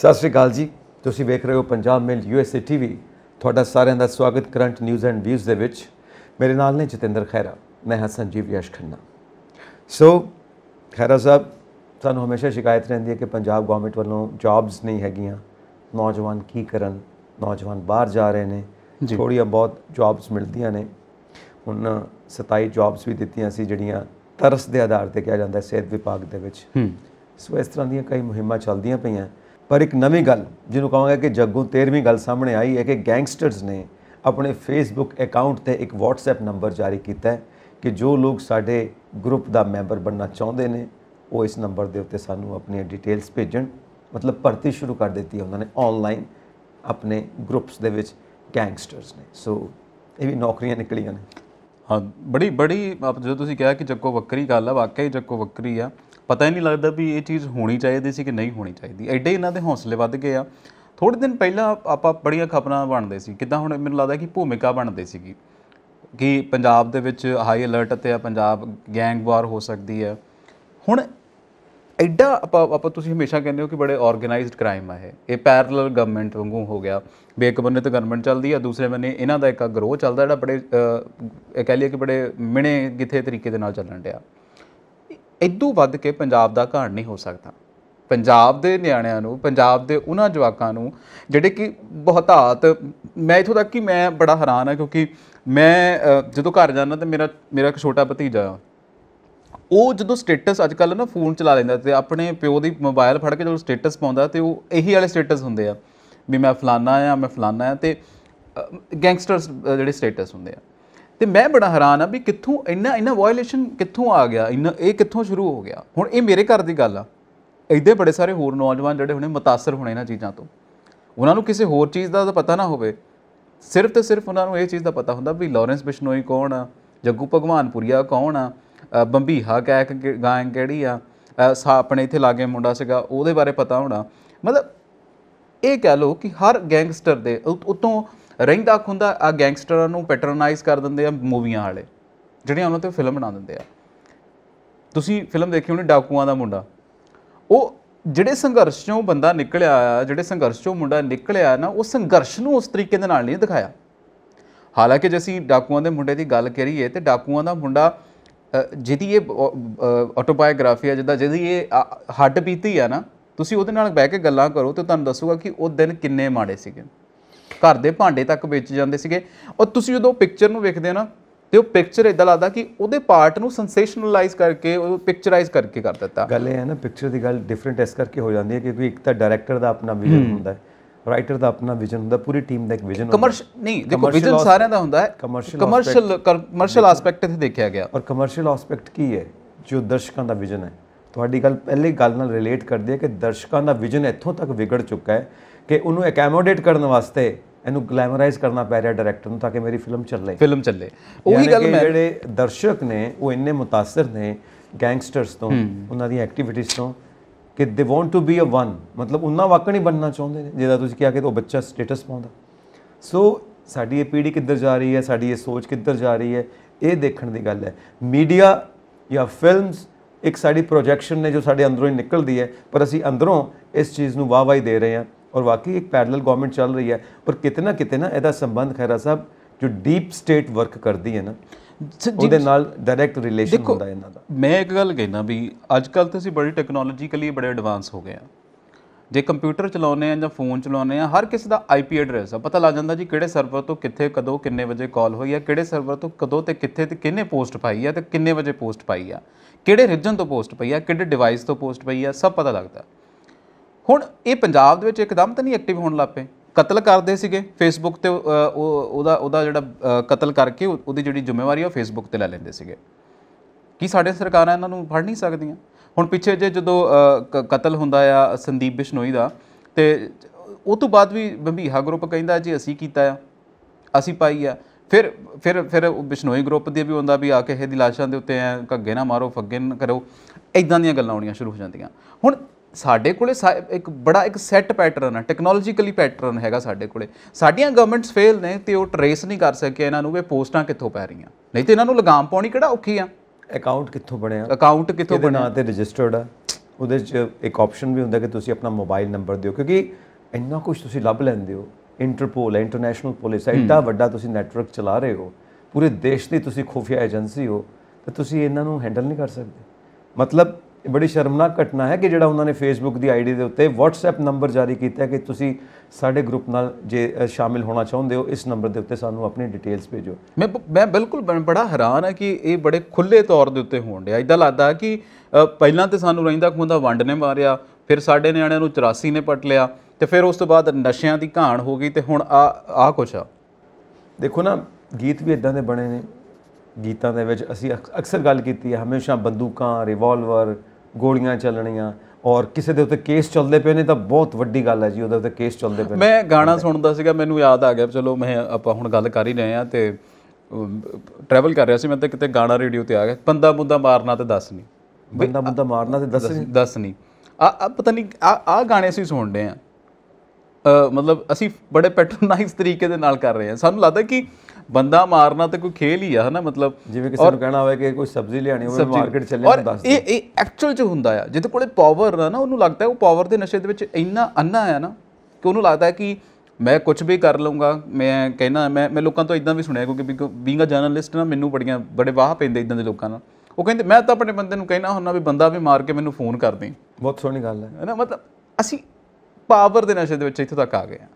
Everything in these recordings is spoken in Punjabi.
ਸਤਿ ਸ੍ਰੀ ਅਕਾਲ ਜੀ ਤੁਸੀਂ ਵੇਖ ਰਹੇ ਹੋ ਪੰਜਾਬ ਮੇਲ ਯੂਐਸਏ ਟੀਵੀ ਤੁਹਾਡਾ ਸਾਰਿਆਂ ਦਾ ਸਵਾਗਤ ਕਰੰਟ ਨਿਊਜ਼ ਐਂਡ ਵਿਊਜ਼ ਦੇ ਵਿੱਚ ਮੇਰੇ ਨਾਲ ਨੇ ਜਤਿੰਦਰ ਖੈਰਾ ਮੈਂ ਹਾਂ ਸੰਜੀਵ ਯਸ਼ ਖੰਨਾ ਸੋ ਖੈਰਾ ਸਾਹਿਬ ਸਾਨੂੰ ਹਮੇਸ਼ਾ ਸ਼ਿਕਾਇਤ ਰਹਿੰਦੀ ਹੈ ਕਿ ਪੰਜਾਬ ਗਵਰਨਮੈਂਟ ਵੱਲੋਂ ਜੌਬਸ ਨਹੀਂ ਹੈਗੀਆਂ ਨੌਜਵਾਨ ਕੀ ਕਰਨ ਨੌਜਵਾਨ ਬਾਹਰ ਜਾ ਰਹੇ ਨੇ ਥੋੜੀਆਂ ਬਹੁਤ ਜੌਬਸ ਮਿਲਦੀਆਂ ਨੇ ਹੁਣ 27 ਜੌਬਸ ਵੀ ਦਿੱਤੀਆਂ ਸੀ ਜਿਹੜੀਆਂ ਤਰਸ ਦੇ ਆਧਾਰ ਤੇ ਕਿਹਾ ਜਾਂਦਾ ਸਿਹਤ ਵਿਭਾਗ ਦੇ ਵਿੱਚ ਸੋ ਇਸ ਤਰ੍ਹਾਂ ਦੀਆਂ ਕਈ ਮੁਹਿੰਮਾਂ ਚੱਲਦੀਆਂ ਪਈਆਂ ਪਰ ਇੱਕ ਨਵੀਂ ਗੱਲ ਜਿਹਨੂੰ ਕਹਾਂਗਾ ਕਿ ਜੱਗੂ 13ਵੀਂ ਗੱਲ ਸਾਹਮਣੇ ਆਈ ਹੈ ਕਿ ਗੈਂਗਸਟਰਸ ਨੇ ਆਪਣੇ ਫੇਸਬੁੱਕ ਅਕਾਊਂਟ ਤੇ ਇੱਕ WhatsApp ਨੰਬਰ ਜਾਰੀ ਕੀਤਾ ਹੈ ਕਿ ਜੋ ਲੋਕ ਸਾਡੇ ਗਰੁੱਪ ਦਾ ਮੈਂਬਰ ਬਣਨਾ ਚਾਹੁੰਦੇ ਨੇ ਉਹ ਇਸ ਨੰਬਰ ਦੇ ਉੱਤੇ ਸਾਨੂੰ ਆਪਣੀਆਂ ਡਿਟੇਲਸ ਭੇਜਣ ਮਤਲਬ ਭਰਤੀ ਸ਼ੁਰੂ ਕਰ ਦਿੱਤੀ ਹੈ ਉਹਨਾਂ ਨੇ ਆਨਲਾਈਨ ਆਪਣੇ ਗਰੁੱਪਸ ਦੇ ਵਿੱਚ ਗੈਂਗਸਟਰਸ ਨੇ ਸੋ ਇਹ ਵੀ ਨੌਕਰੀਆਂ ਨਿਕਲੀਆਂ ਨੇ ਹਾਂ ਬੜੀ ਬੜੀ ਜਦੋਂ ਤੁਸੀਂ ਕਿਹਾ ਕਿ ਜੱਕੋ ਵੱਕਰੀ ਗੱਲ ਆ ਵਾਕਈ ਜੱਕੋ ਵੱਕਰੀ ਆ ਪਤਾ ਹੀ ਨਹੀਂ ਲੱਗਦਾ ਵੀ ਇਹ ਚੀਜ਼ ਹੋਣੀ ਚਾਹੀਦੀ ਸੀ ਕਿ ਨਹੀਂ ਹੋਣੀ ਚਾਹੀਦੀ ਐਡੇ ਇਹਨਾਂ ਦੇ ਹੌਸਲੇ ਵੱਧ ਗਏ ਆ ਥੋੜੇ ਦਿਨ ਪਹਿਲਾਂ ਆਪਾਂ ਬੜੀਆਂ ਖਬਰਾਂ ਬਣਦੇ ਸੀ ਕਿਦਾਂ ਹੁਣ ਮੈਨੂੰ ਲੱਗਦਾ ਕਿ ਭੂਮਿਕਾ ਬਣਦੇ ਸੀਗੀ ਕਿ ਪੰਜਾਬ ਦੇ ਵਿੱਚ ਹਾਈ ਅਲਰਟ ਤੇ ਆ ਪੰਜਾਬ ਗੈਂਗ ਵਾਰ ਹੋ ਸਕਦੀ ਹੈ ਹੁਣ ਐਡਾ ਆਪਾਂ ਆਪਾਂ ਤੁਸੀਂ ਹਮੇਸ਼ਾ ਕਹਿੰਦੇ ਹੋ ਕਿ ਬੜੇ ਆਰਗੇਨਾਈਜ਼ਡ ਕ੍ਰਾਈਮ ਆ ਇਹ ਇਹ ਪੈਰਲਲ ਗਵਰਨਮੈਂਟ ਵਾਂਗੂ ਹੋ ਗਿਆ ਬੇਕ ਬੰਨੇ ਤੇ ਗਵਰਨਮੈਂਟ ਚੱਲਦੀ ਆ ਦੂਸਰੇ ਬੰਨੇ ਇਹਨਾਂ ਦਾ ਇੱਕ ਗਰੋਹ ਚੱਲਦਾ ਜਿਹੜਾ ਬੜੇ ਇਹ ਕਹ ਲਈਏ ਕਿ ਬੜੇ ਮਿਣੇ ਕਿਥੇ ਤਰੀਕੇ ਦੇ ਨਾਲ ਚੱਲਣ ਡਿਆ ਇਦੋਂ ਵੱਧ ਕੇ ਪੰਜਾਬ ਦਾ ਘਾਣ ਨਹੀਂ ਹੋ ਸਕਦਾ ਪੰਜਾਬ ਦੇ ਨਿਆਣਿਆਂ ਨੂੰ ਪੰਜਾਬ ਦੇ ਉਹਨਾਂ ਜਵਾਕਾਂ ਨੂੰ ਜਿਹੜੇ ਕਿ ਬਹੁਤਾਤ ਮੈਂ ਇਥੋਂ ਤੱਕ ਕਿ ਮੈਂ ਬੜਾ ਹੈਰਾਨ ਹਾਂ ਕਿਉਂਕਿ ਮੈਂ ਜਦੋਂ ਘਰ ਜਾਂਦਾ ਤਾਂ ਮੇਰਾ ਮੇਰਾ ਇੱਕ ਛੋਟਾ ਭਤੀਜਾ ਆ ਉਹ ਜਦੋਂ ਸਟੇਟਸ ਅੱਜ ਕੱਲ ਨਾ ਫੋਨ ਚਲਾ ਲੈਂਦਾ ਤੇ ਆਪਣੇ ਪਿਓ ਦੀ ਮੋਬਾਈਲ ਫੜ ਕੇ ਜਦੋਂ ਸਟੇਟਸ ਪਾਉਂਦਾ ਤੇ ਉਹ ਇਹੀ ਵਾਲੇ ਸਟੇਟਸ ਹੁੰਦੇ ਆ ਵੀ ਮੈਂ ਫਲਾਨਾ ਆ ਮੈਂ ਫਲਾਨਾ ਆ ਤੇ ਗੈਂਗਸਟਰਸ ਜਿਹੜੇ ਸਟੇਟਸ ਹੁੰਦੇ ਆ ਤੇ ਮੈਂ ਬੜਾ ਹੈਰਾਨ ਆ ਵੀ ਕਿੱਥੋਂ ਇੰਨਾ ਇੰਨਾ ਵਾਇਲੇਸ਼ਨ ਕਿੱਥੋਂ ਆ ਗਿਆ ਇੰਨਾ ਇਹ ਕਿੱਥੋਂ ਸ਼ੁਰੂ ਹੋ ਗਿਆ ਹੁਣ ਇਹ ਮੇਰੇ ਘਰ ਦੀ ਗੱਲ ਆ ਇਦਾਂ ਬੜੇ ਸਾਰੇ ਹੋਰ ਨੌਜਵਾਨ ਜਿਹੜੇ ਹੁਣੇ متاثر ਹੋਣੇ ਇਹਨਾਂ ਚੀਜ਼ਾਂ ਤੋਂ ਉਹਨਾਂ ਨੂੰ ਕਿਸੇ ਹੋਰ ਚੀਜ਼ ਦਾ ਪਤਾ ਨਾ ਹੋਵੇ ਸਿਰਫ ਤੇ ਸਿਰਫ ਉਹਨਾਂ ਨੂੰ ਇਹ ਚੀਜ਼ ਦਾ ਪਤਾ ਹੁੰਦਾ ਵੀ ਲਾਰੈਂਸ ਬਿਸ਼ਨੋਈ ਕੌਣ ਆ ਜੱਗੂ ਭਗਵਾਨਪੁਰੀਆ ਕੌਣ ਆ ਬੰਬੀਹਾ ਕੈਕ ਗਾਇਨ ਕਿਹੜੀ ਆ ਆਪਣੇ ਇੱਥੇ ਲਾਗੇ ਮੁੰਡਾ ਸੀਗਾ ਉਹਦੇ ਬਾਰੇ ਪਤਾ ਹੋਣਾ ਮਤਲਬ ਇਹ ਕਹਿ ਲੋ ਕਿ ਹਰ ਗੈਂਗਸਟਰ ਦੇ ਉਤੋਂ ਰਹਿੰਦਾ ਖੁੰਦਾ ਆ ਗੈਂਗਸਟਰਾਂ ਨੂੰ ਪੈਟਰਨਾਈਜ਼ ਕਰ ਦਿੰਦੇ ਆ ਮੂਵੀਆਂ ਵਾਲੇ ਜਿਹੜੀਆਂ ਉਹਨਾਂ ਤੇ ਫਿਲਮ ਬਣਾ ਦਿੰਦੇ ਆ ਤੁਸੀਂ ਫਿਲਮ ਦੇਖੀ ਹੋਣੀ ਡਾਕੂਆਂ ਦਾ ਮੁੰਡਾ ਉਹ ਜਿਹੜੇ ਸੰਘਰਸ਼ ਚੋਂ ਬੰਦਾ ਨਿਕਲਿਆ ਆ ਜਿਹੜੇ ਸੰਘਰਸ਼ ਚੋਂ ਮੁੰਡਾ ਨਿਕਲਿਆ ਨਾ ਉਹ ਸੰਘਰਸ਼ ਨੂੰ ਉਸ ਤਰੀਕੇ ਦੇ ਨਾਲ ਨਹੀਂ ਦਿਖਾਇਆ ਹਾਲਾਂਕਿ ਜੇ ਅਸੀਂ ਡਾਕੂਆਂ ਦੇ ਮੁੰਡੇ ਦੀ ਗੱਲ ਕਰੀਏ ਤੇ ਡਾਕੂਆਂ ਦਾ ਮੁੰਡਾ ਜਿਹਦੀ ਇਹ ਆਟੋਬਾਇਓਗ੍ਰਾਫੀ ਆ ਜਿੱਦਾਂ ਜਿਹਦੀ ਇਹ ਹੱਡ ਪੀਤੀ ਆ ਨਾ ਤੁਸੀਂ ਉਹਦੇ ਨਾਲ ਬਹਿ ਕੇ ਗੱਲਾਂ ਕਰੋ ਤੇ ਤੁਹਾਨੂੰ ਦੱਸੂਗਾ ਕਿ ਉਹ ਦਿਨ ਕਿੰਨੇ ਮਾੜੇ ਸੀਗੇ ਘਰ ਦੇ ਭਾਂਡੇ ਤੱਕ ਵੇਚ ਜਾਂਦੇ ਸੀਗੇ ਔਰ ਤੁਸੀਂ ਜਦੋਂ ਪਿਕਚਰ ਨੂੰ ਵੇਖਦੇ ਹੋ ਨਾ ਤੇ ਉਹ ਪਿਕਚਰ ਇਦਾਂ ਲੱਗਦਾ ਕਿ ਉਹਦੇ ਪਾਰਟ ਨੂੰ ਸੈਂਸੇਸ਼ਨਲਾਈਜ਼ ਕਰਕੇ ਉਹ ਪਿਕਚਰਾਈਜ਼ ਕਰਕੇ ਕਰ ਦਿੱਤਾ ਗੱਲ ਇਹ ਹੈ ਨਾ ਪਿਕਚਰ ਦੀ ਗੱਲ ਡਿਫਰੈਂਟ ਐਸ ਕਰਕੇ ਹੋ ਜਾਂਦੀ ਹੈ ਕਿਉਂਕਿ ਇੱਕ ਤਾਂ ਡਾਇਰੈਕਟਰ ਦਾ ਆਪਣਾ ਵਿਜ਼ਨ ਹੁੰਦਾ ਹੈ ਰਾਈਟਰ ਦਾ ਆਪਣਾ ਵਿਜ਼ਨ ਹੁੰਦਾ ਪੂਰੀ ਟੀਮ ਦਾ ਇੱਕ ਵਿਜ਼ਨ ਹੁੰਦਾ ਕਮਰਸ਼ੀਅਲ ਨਹੀਂ ਦੇਖੋ ਵਿਜ਼ਨ ਸਾਰਿਆਂ ਦਾ ਹੁੰਦਾ ਹੈ ਕਮਰਸ਼ੀਅਲ ਕਮਰਸ਼ੀਅਲ ਐਸਪੈਕਟ ਇੱਥੇ ਦੇਖਿਆ ਗਿਆ ਔਰ ਕਮਰਸ਼ੀਅਲ ਐਸਪੈਕਟ ਕੀ ਹੈ ਜੋ ਦਰਸ਼ਕਾਂ ਦਾ ਵਿਜ਼ਨ ਹੈ ਤੁਹਾਡੀ ਗੱਲ ਪਹਿਲੇ ਗੱਲ ਨਾਲ ਰਿਲੇਟ ਕਰਦੀ ਹੈ ਕਿ ਦਰਸ਼ਕਾਂ ਦਾ ਵਿਜ਼ਨ ਇੱਥੋਂ ਤੱਕ ਵਿਗੜ ਚੁੱਕਾ ਹੈ ਕਿ ਉਹਨੂੰ ਐਕਮੋਡੇਟ ਕਰਨ ਵਾਸਤੇ ਇਹਨੂੰ ਗਲੈਮਰਾਈਜ਼ ਕਰਨਾ ਪੈ ਰਿਹਾ ਡਾਇਰੈਕਟਰ ਨੂੰ ਤਾਂ ਕਿ ਮੇਰੀ ਫਿਲਮ ਚੱਲੇ ਫਿਲਮ ਚੱਲੇ ਉਹੀ ਗੱਲ ਮੈਂ ਜਿਹੜੇ ਦਰਸ਼ਕ ਨੇ ਉਹ ਇੰਨੇ متاثر ਨੇ ਗੈਂਗਸਟਰਸ ਤੋਂ ਉਹਨਾਂ ਦੀ ਐਕਟੀਵਿਟੀਜ਼ ਤੋਂ ਕਿ they want to be a one ਮਤਲਬ ਉਹਨਾਂ ਵਾਕਣ ਹੀ ਬਣਨਾ ਚਾਹੁੰਦੇ ਨੇ ਜਿਹਦਾ ਤੁਸੀਂ ਕਿਹਾ ਕਿ ਉਹ ਬੱਚਾ ਸਟੇਟਸ ਪਾਉਂਦਾ ਸੋ ਸਾਡੀ ਇਹ ਪੀੜ੍ਹੀ ਕਿੱਧਰ ਜਾ ਰਹੀ ਹੈ ਸਾਡੀ ਇਹ ਸੋਚ ਕਿੱਧਰ ਜਾ ਰਹੀ ਹੈ ਇਹ ਦੇਖਣ ਦੀ ਗੱਲ ਹੈ ਮੀਡੀਆ ਜਾਂ ਫਿਲਮਸ ਇੱਕ ਸਾਡੀ ਪ੍ਰੋਜੈਕਸ਼ਨ ਨੇ ਜੋ ਸਾਡੇ ਅੰਦਰੋਂ ਹੀ ਨਿਕਲਦੀ ਹੈ ਪਰ ਅਸੀਂ ਅੰਦਰੋਂ ਇਸ ਚੀਜ਼ ਨੂੰ ਵਾਹ-ਵਾਹ ਦੇ ਰਹੇ ਹਾਂ ਔਰ ਵਾਕਈ ਇੱਕ ਪੈਰਲਲ ਗਵਰਨਮੈਂਟ ਚੱਲ ਰਹੀ ਹੈ ਪਰ ਕਿਤਨਾ ਕਿਤਨਾ ਕਿਤੇ ਨਾ ਇਹਦਾ ਸੰਬੰਧ ਖੈਰਾ ਸਾਹਿਬ ਜੋ ਡੀਪ ਸਟੇਟ ਵਰਕ ਕਰਦੀ ਹੈ ਨਾ ਉਹਦੇ ਨਾਲ ਡਾਇਰੈਕਟ ਰਿਲੇਸ਼ਨ ਹੁੰਦਾ ਇਹਨਾਂ ਦਾ ਮੈਂ ਇੱਕ ਗੱਲ ਕਹਿਣਾ ਵੀ ਅੱਜ ਕੱਲ ਤੇ ਅਸੀਂ ਬੜੀ ਟੈਕਨੋਲੋਜੀਕਲੀ ਬੜੇ ਐਡਵਾਂਸ ਹੋ ਗਏ ਆ ਜੇ ਕੰਪਿਊਟਰ ਚਲਾਉਨੇ ਆ ਜਾਂ ਫੋਨ ਚਲਾਉਨੇ ਆ ਹਰ ਕਿਸੇ ਦਾ ਆਈਪੀ ਐਡਰੈਸ ਆ ਪਤਾ ਲੱਗ ਜਾਂਦਾ ਜੀ ਕਿਹੜੇ ਸਰਵਰ ਤੋਂ ਕਿੱਥੇ ਕਦੋਂ ਕਿੰਨੇ ਵਜੇ ਕਾਲ ਹੋਈ ਆ ਕਿਹੜੇ ਸਰਵਰ ਤੋਂ ਕਦੋਂ ਤੇ ਕਿੱਥੇ ਤੇ ਕਿੰਨੇ ਪੋਸਟ ਪਾਈ ਆ ਤੇ ਕਿੰਨੇ ਵਜੇ ਪੋਸਟ ਪਾਈ ਆ ਕਿਹੜੇ ਰੀਜਨ ਤੋਂ ਪੋਸਟ ਪਈ ਆ ਕਿਹੜੇ ਡਿਵਾਈਸ ਤੋਂ ਪੋਸਟ ਪਈ ਆ ਸਭ ਪਤਾ ਲੱਗਦਾ ਹੁਣ ਇਹ ਪੰਜਾਬ ਦੇ ਵਿੱਚ ਇੱਕਦਮ ਤਾਂ ਨਹੀਂ ਐਕਟਿਵ ਹੋਣ ਲੱਪੇ ਕਤਲ ਕਰਦੇ ਸੀਗੇ ਫੇਸਬੁੱਕ ਤੇ ਉਹਦਾ ਉਹਦਾ ਜਿਹੜਾ ਕਤਲ ਕਰਕੇ ਉਹਦੀ ਜਿਹੜੀ ਜ਼ਿੰਮੇਵਾਰੀ ਉਹ ਫੇਸਬੁੱਕ ਤੇ ਲੈ ਲੈਂਦੇ ਸੀਗੇ ਕੀ ਸਾਡੇ ਸਰਕਾਰਾਂ ਇਹਨਾਂ ਨੂੰ ਫੜ ਨਹੀਂ ਸਕਦੀਆਂ ਹੁਣ ਪਿੱਛੇ ਜੇ ਜਦੋਂ ਕਤਲ ਹੁੰਦਾ ਆ ਸੰਦੀਪ ਬਿਸ਼ਨੋਈ ਦਾ ਤੇ ਉਹ ਤੋਂ ਬਾਅਦ ਵੀ ਬੰਬੀਹਾ ਗਰੁੱਪ ਕਹਿੰਦਾ ਜੀ ਅਸੀਂ ਕੀਤਾ ਆ ਅਸੀਂ ਪਾਈ ਆ ਫਿਰ ਫਿਰ ਫਿਰ ਬਿਸ਼ਨੋਈ ਗਰੁੱਪ ਦੇ ਵੀ ਹੁੰਦਾ ਵੀ ਆ ਕੇ ਇਹਦੀ ਲਾਸ਼ਾਂ ਦੇ ਉੱਤੇ ਐ ਘੱਗੇ ਨਾ ਮਾਰੋ ਫੱਗੇ ਨਾ ਕਰੋ ਐਦਾਂ ਦੀਆਂ ਗੱਲਾਂ ਆਉਣੀਆਂ ਸ਼ੁਰੂ ਹੋ ਜਾਂਦੀਆਂ ਹੁਣ ਸਾਡੇ ਕੋਲੇ ਇੱਕ ਬੜਾ ਇੱਕ ਸੈੱਟ ਪੈਟਰਨ ਹੈ ਟੈਕਨੋਲੋਜੀਕਲੀ ਪੈਟਰਨ ਹੈਗਾ ਸਾਡੇ ਕੋਲੇ ਸਾਡੀਆਂ ਗਵਰਨਮੈਂਟਸ ਫੇਲ ਨੇ ਤੇ ਉਹ ਟਰੇਸ ਨਹੀਂ ਕਰ ਸਕੇ ਇਹਨਾਂ ਨੂੰ ਵੀ ਪੋਸਟਾਂ ਕਿੱਥੋਂ ਪੈ ਰਹੀਆਂ ਨਹੀਂ ਤੇ ਇਹਨਾਂ ਨੂੰ ਲਗਾਮ ਪਾਉਣੀ ਕਿਹੜਾ ਔਖੀ ਆ ਅਕਾਊਂਟ ਕਿੱਥੋਂ ਬਣਿਆ ਅਕਾਊਂਟ ਕਿੱਥੋਂ ਬਣਿਆ ਤੇ ਰਜਿਸਟਰਡ ਆ ਉਹਦੇ 'ਚ ਇੱਕ ਆਪਸ਼ਨ ਵੀ ਹੁੰਦਾ ਕਿ ਤੁਸੀਂ ਆਪਣਾ ਮੋਬਾਈਲ ਨੰਬਰ ਦਿਓ ਕਿਉਂਕਿ ਇੰਨਾ ਕੁਝ ਤੁਸੀਂ ਲੱਭ ਲੈਂਦੇ ਹੋ ਇੰਟਰਪੋਲ ਹੈ ਇੰਟਰਨੈਸ਼ਨਲ ਪੁਲਿਸ ਹੈ ਇੱਡਾ ਵੱਡਾ ਤੁਸੀਂ ਨੈਟਵਰਕ ਚਲਾ ਰਹੇ ਹੋ ਪੂਰੇ ਦੇਸ਼ ਦੀ ਤੁਸੀਂ ਖੁਫੀਆ ਏਜੰਸੀ ਹੋ ਤੇ ਤੁਸੀਂ ਇਹਨਾਂ ਨੂੰ ਹੈਂਡਲ ਨਹੀਂ ਕਰ ਸਕਦੇ ਮਤਲਬ ਬੜੀ ਸ਼ਰਮਨਾਕ ਘਟਨਾ ਹੈ ਕਿ ਜਿਹੜਾ ਉਹਨਾਂ ਨੇ ਫੇਸਬੁੱਕ ਦੀ ਆਈਡੀ ਦੇ ਉੱਤੇ WhatsApp ਨੰਬਰ ਜਾਰੀ ਕੀਤਾ ਕਿ ਤੁਸੀਂ ਸਾਡੇ ਗਰੁੱਪ ਨਾਲ ਜੇ ਸ਼ਾਮਿਲ ਹੋਣਾ ਚਾਹੁੰਦੇ ਹੋ ਇਸ ਨੰਬਰ ਦੇ ਉੱਤੇ ਸਾਨੂੰ ਆਪਣੀ ਡਿਟੇਲਸ ਭੇਜੋ ਮੈਂ ਮੈਂ ਬਿਲਕੁਲ ਬੜਾ ਹੈਰਾਨ ਹਾਂ ਕਿ ਇਹ ਬੜੇ ਖੁੱਲੇ ਤੌਰ ਦੇ ਉੱਤੇ ਹੋਣ ਡਿਆ ਇਦਾਂ ਲੱਗਦਾ ਕਿ ਪਹਿਲਾਂ ਤੇ ਸਾਨੂੰ ਰਹਿੰਦਾ ਖੁੰਦਾ ਵੰਡ ਨੇ ਮਾਰਿਆ ਫਿਰ ਸਾਡੇ ਨਿਆਣਿਆਂ ਨੂੰ 84 ਨੇ ਪਟ ਲਿਆ ਤੇ ਫਿਰ ਉਸ ਤੋਂ ਬਾਅਦ ਨਸ਼ਿਆਂ ਦੀ ਘਾਣ ਹੋ ਗਈ ਤੇ ਹੁਣ ਆ ਆ ਕੁਛ ਆ ਦੇਖੋ ਨਾ ਗੀਤ ਵੀ ਇਦਾਂ ਦੇ ਬਣੇ ਨੇ ਗੀਤਾਂ ਦੇ ਵਿੱਚ ਅਸੀਂ ਅਕਸਰ ਗੱਲ ਕੀਤੀ ਹੈ ਹਮੇਸ਼ਾ ਬੰਦੂਕਾਂ ਰਿਵਾਲਵਰ ਗੋਲੀਆਂ ਚੱਲਣੀਆਂ ਔਰ ਕਿਸੇ ਦੇ ਉੱਤੇ ਕੇਸ ਚੱਲਦੇ ਪਏ ਨੇ ਤਾਂ ਬਹੁਤ ਵੱਡੀ ਗੱਲ ਹੈ ਜੀ ਉਹਦੇ ਉੱਤੇ ਕੇਸ ਚੱਲਦੇ ਪਏ ਮੈਂ ਗਾਣਾ ਸੁਣਦਾ ਸੀਗਾ ਮੈਨੂੰ ਯਾਦ ਆ ਗਿਆ ਚਲੋ ਮੈਂ ਆਪਾਂ ਹੁਣ ਗੱਲ ਕਰ ਹੀ ਰਹੇ ਆ ਤੇ ਟਰੈਵਲ ਕਰ ਰਿਹਾ ਸੀ ਮੈਂ ਤਾਂ ਕਿਤੇ ਗਾਣਾ ਰੇਡੀਓ ਤੇ ਆ ਗਿਆ ਬੰਦਾ ਬੁੰਦਾ ਮਾਰਨਾ ਤੇ ਦੱਸ ਨਹੀਂ ਬੰਦਾ ਬੁੰਦਾ ਮਾਰਨਾ ਤੇ ਦੱਸ ਨਹੀਂ ਦੱਸ ਨਹੀਂ ਆ ਪਤਾ ਨਹੀਂ ਆ ਆ ਗਾਣੇ ਅਸੀਂ ਸੁਣਦੇ ਆ ਮਤਲਬ ਅਸੀਂ ਬੜੇ ਪੈਟਰਨਾਈਜ਼ ਤਰੀਕੇ ਦੇ ਨਾਲ ਕਰ ਰਹੇ ਆ ਸਾਨੂੰ ਲੱਗਦਾ ਕਿ ਬੰਦਾ ਮਾਰਨਾ ਤੇ ਕੋਈ ਖੇਲ ਹੀ ਆ ਹਨਾ ਮਤਲਬ ਜਿਵੇਂ ਕਿਸੇ ਨੂੰ ਕਹਿਣਾ ਹੋਵੇ ਕਿ ਕੋਈ ਸਬਜ਼ੀ ਲੈਣੀ ਹੋਵੇ ਮਾਰਕੀਟ ਚੱਲੇ ਮੈਂ ਦੱਸ ਇਹ ਇਹ ਐਕਚੁਅਲ ਚ ਹੁੰਦਾ ਆ ਜਿਹਦੇ ਕੋਲੇ ਪਾਵਰ ਆ ਨਾ ਉਹਨੂੰ ਲੱਗਦਾ ਉਹ ਪਾਵਰ ਦੇ ਨਸ਼ੇ ਦੇ ਵਿੱਚ ਇੰਨਾ ਅੰਨਾ ਆ ਨਾ ਕਿ ਉਹਨੂੰ ਲੱਗਦਾ ਹੈ ਕਿ ਮੈਂ ਕੁਝ ਵੀ ਕਰ ਲਵਾਂਗਾ ਮੈਂ ਕਹਿਣਾ ਮੈਂ ਮੈਂ ਲੋਕਾਂ ਤੋਂ ਇਦਾਂ ਵੀ ਸੁਣਿਆ ਕਿਉਂਕਿ ਬੀਂਗਾ ਜਰਨਲਿਸਟ ਨਾ ਮੈਨੂੰ ਬੜੀਆਂ ਬੜੇ ਵਾਹ ਪੈਂਦੇ ਇਦਾਂ ਦੇ ਲੋਕਾਂ ਨਾਲ ਉਹ ਕਹਿੰਦੇ ਮੈਂ ਤਾਂ ਆਪਣੇ ਬੰਦੇ ਨੂੰ ਕਹਿਣਾ ਹੁੰਦਾ ਵੀ ਬੰਦਾ ਵੀ ਮਾਰ ਕੇ ਮੈਨੂੰ ਫੋਨ ਕਰ ਦੇ ਬਹੁਤ ਸੋਹਣੀ ਗੱਲ ਹੈ ਨਾ ਮਤਲਬ ਅਸੀਂ ਪਾਵਰ ਦੇ ਨਸ਼ੇ ਦੇ ਵਿੱਚ ਇੱਥੇ ਤੱਕ ਆ ਗਏ ਆ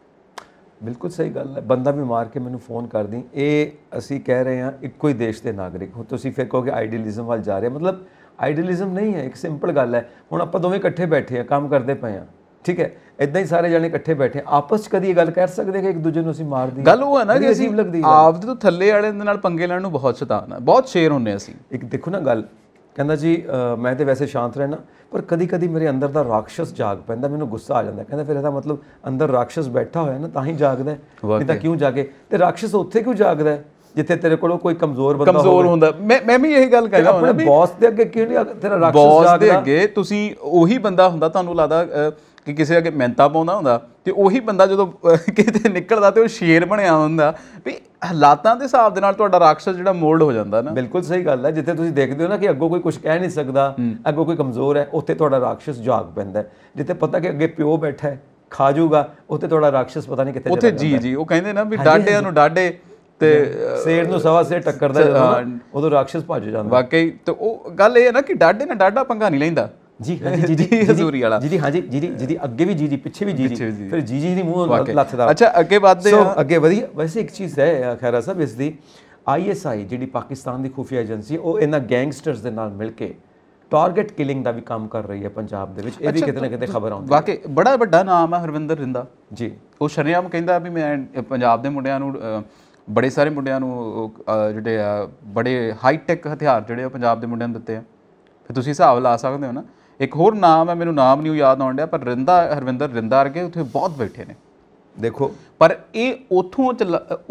ਬਿਲਕੁਲ ਸਹੀ ਗੱਲ ਹੈ ਬੰਦਾ ਵੀ ਮਾਰ ਕੇ ਮੈਨੂੰ ਫੋਨ ਕਰਦੀ ਇਹ ਅਸੀਂ ਕਹਿ ਰਹੇ ਹਾਂ ਇੱਕੋ ਹੀ ਦੇਸ਼ ਦੇ ਨਾਗਰਿਕ ਹੋ ਤੁਸੀਂ ਫਿਰ ਕਹੋਗੇ ਆਈਡੀਅਲਿਜ਼ਮ ਵੱਲ ਜਾ ਰਹੇ ਮਤਲਬ ਆਈਡੀਅਲਿਜ਼ਮ ਨਹੀਂ ਹੈ ਇੱਕ ਸਿੰਪਲ ਗੱਲ ਹੈ ਹੁਣ ਆਪਾਂ ਦੋਵੇਂ ਇਕੱਠੇ ਬੈਠੇ ਆ ਕੰਮ ਕਰਦੇ ਪਏ ਆ ਠੀਕ ਹੈ ਇਦਾਂ ਹੀ ਸਾਰੇ ਜਣੇ ਇਕੱਠੇ ਬੈਠੇ ਆਪਸ ਚ ਕਦੀ ਇਹ ਗੱਲ ਕਰ ਸਕਦੇ ਕਿ ਇੱਕ ਦੂਜੇ ਨੂੰ ਅਸੀਂ ਮਾਰ ਦਈਏ ਗੱਲ ਉਹ ਹੈ ਨਾ ਕਿ ਅਸੀਂ ਆਪਦੇ ਤੋਂ ਥੱਲੇ ਵਾਲੇ ਦੇ ਨਾਲ ਪੰਗੇ ਲੈਣ ਨੂੰ ਬਹੁਤ ਸ਼ਤਾਨ ਆ ਬਹੁਤ ਸ਼ੇਰ ਹੁੰਨੇ ਅਸੀਂ ਇੱਕ ਦੇਖੋ ਨਾ ਗੱਲ ਕਹਿੰਦਾ ਜੀ ਮੈਂ ਤੇ ਵੈਸੇ ਸ਼ਾਂਤ ਰਹਿਣਾ ਪਰ ਕਦੀ ਕਦੀ ਮੇਰੇ ਅੰਦਰ ਦਾ ਰਾਖਸ਼ਸ ਜਾਗ ਪੈਂਦਾ ਮੈਨੂੰ ਗੁੱਸਾ ਆ ਜਾਂਦਾ ਕਹਿੰਦਾ ਫਿਰ ਇਹਦਾ ਮਤਲਬ ਅੰਦਰ ਰਾਖਸ਼ਸ ਬੈਠਾ ਹੋਇਆ ਨਾ ਤਾਂ ਹੀ ਜਾਗਦਾ ਨਹੀਂ ਤਾਂ ਕਿਉਂ ਜਾਗੇ ਤੇ ਰਾਖਸ਼ਸ ਉੱਥੇ ਕਿਉਂ ਜਾਗਦਾ ਜਿੱਥੇ ਤੇਰੇ ਕੋਲੋਂ ਕੋਈ ਕਮਜ਼ੋਰ ਬੰਦਾ ਕਮਜ਼ੋਰ ਹੁੰਦਾ ਮੈਂ ਮੈਂ ਵੀ ਇਹੀ ਗੱਲ ਕਹਿਣਾ ਹੁੰਦਾ ਆਪਣੇ ਬੌਸ ਦੇ ਅੱਗੇ ਕਿਉਂ ਨਹੀਂ ਤੇਰਾ ਰਾਖਸ਼ਸ ਜਾਗਦਾ ਬੌਸ ਦੇ ਅੱਗੇ ਤੁਸੀਂ ਉਹੀ ਬੰਦਾ ਹੁੰਦਾ ਤੁਹਾਨੂੰ ਲੱਗਦਾ ਕਿ ਕਿਸੇ ਅਗੇ ਮਹਿੰਤਾ ਪਾਉਂਦਾ ਹੁੰਦਾ ਤੇ ਉਹੀ ਬੰਦਾ ਜਦੋਂ ਕਿਤੇ ਨਿਕਲਦਾ ਤੇ ਉਹ ਸ਼ੇਰ ਬਣਿਆ ਹੁੰਦਾ ਵੀ ਹਾਲਾਤਾਂ ਦੇ ਹਿਸਾਬ ਦੇ ਨਾਲ ਤੁਹਾਡਾ ਰਾਖਸ਼ ਜਿਹੜਾ ਮੋਲਡ ਹੋ ਜਾਂਦਾ ਨਾ ਬਿਲਕੁਲ ਸਹੀ ਗੱਲ ਹੈ ਜਿੱਥੇ ਤੁਸੀਂ ਦੇਖਦੇ ਹੋ ਨਾ ਕਿ ਅੱਗੋਂ ਕੋਈ ਕੁਝ ਕਹਿ ਨਹੀਂ ਸਕਦਾ ਅੱਗੋਂ ਕੋਈ ਕਮਜ਼ੋਰ ਹੈ ਉੱਥੇ ਤੁਹਾਡਾ ਰਾਖਸ਼ ਜਾਗ ਪੈਂਦਾ ਜਿੱਥੇ ਪਤਾ ਕਿ ਅੱਗੇ ਪਿਓ ਬੈਠਾ ਹੈ ਖਾ ਜਾਊਗਾ ਉੱਥੇ ਤੁਹਾਡਾ ਰਾਖਸ਼ ਪਤਾ ਨਹੀਂ ਕਿੱਥੇ ਚਲਾ ਜਾਂਦਾ ਉੱਥੇ ਜੀ ਜੀ ਉਹ ਕਹਿੰਦੇ ਨਾ ਵੀ ਡਾਡਿਆਂ ਨੂੰ ਡਾਡੇ ਤੇ ਸੇਰ ਨੂੰ ਸਵਾ ਸੇ ਟੱਕਰਦਾ ਜਦੋਂ ਉਦੋਂ ਰਾਖਸ਼ ਭੱਜ ਜਾਂਦਾ ਵਾਕਈ ਤੇ ਉਹ ਗੱਲ ਇਹ ਹੈ ਨਾ ਕਿ ਡਾਡੇ ਨੇ ਡਾਡਾ ਪੰਗਾ ਨਹੀਂ ਲੈਂਦਾ ਜੀ ਹਾਂ ਜੀ ਜੀ ਹਜ਼ੂਰੀ ਵਾਲਾ ਜੀ ਜੀ ਹਾਂ ਜੀ ਜੀ ਜੀ ਅੱਗੇ ਵੀ ਜੀ ਜੀ ਪਿੱਛੇ ਵੀ ਜੀ ਜੀ ਫਿਰ ਜੀ ਜੀ ਦੀ ਮੂੰਹ ਲੱਥਦਾ ਅੱਛਾ ਅੱਗੇ ਵਧਦੇ ਆ ਸੋ ਅੱਗੇ ਵਧੀ ਵੈਸੇ ਇੱਕ ਚੀਜ਼ ਹੈ ਖੈਰਾ ਸਾਹਿਬ ਇਸ ਦੀ ਆਈਐਸਆਈ ਜਿਹੜੀ ਪਾਕਿਸਤਾਨ ਦੀ ਖੁਫੀਆ ਏਜੰਸੀ ਉਹ ਇਹਨਾਂ ਗੈਂਗਸਟਰਸ ਦੇ ਨਾਲ ਮਿਲ ਕੇ ਟਾਰਗੇਟ ਕਿਲਿੰਗ ਦਾ ਵੀ ਕੰਮ ਕਰ ਰਹੀ ਹੈ ਪੰਜਾਬ ਦੇ ਵਿੱਚ ਇਹ ਵੀ ਕਿਤੇ ਨਾ ਕਿਤੇ ਖਬਰ ਆਉਂਦੀ ਹੈ ਵਾਕਈ ਬੜਾ ਵੱਡਾ ਨਾਮ ਹੈ ਹਰਵਿੰਦਰ ਰਿੰਦਾ ਜੀ ਉਹ ਸ਼ਰਿਆਮ ਕਹਿੰਦਾ ਵੀ ਮੈਂ ਪੰਜਾਬ ਦੇ ਮੁੰਡਿਆਂ ਨੂੰ ਬੜੇ ਸਾਰੇ ਮੁੰਡਿਆਂ ਨੂੰ ਜਿਹੜੇ ਆ ਬੜੇ ਹਾਈ ਟੈਕ ਹਥਿਆਰ ਜਿਹੜੇ ਆ ਪੰਜਾਬ ਦੇ ਮੁੰਡਿਆਂ ਨੂੰ ਦਿੱਤੇ ਆ ਫਿਰ ਤੁਸੀਂ ਹਿਸਾਬ ਲਾ ਸਕਦੇ ਹੋ ਨਾ ਇੱਕ ਹੋਰ ਨਾਮ ਹੈ ਮੈਨੂੰ ਨਾਮ ਨਹੀਂ ਯਾਦ ਆਉਣ ਡਿਆ ਪਰ ਰਿੰਦਾ ਹਰਵਿੰਦਰ ਰਿੰਦਾ ਵਰਗੇ ਉੱਥੇ ਬਹੁਤ ਬੈਠੇ ਨੇ ਦੇਖੋ ਪਰ ਇਹ ਉਥੋਂ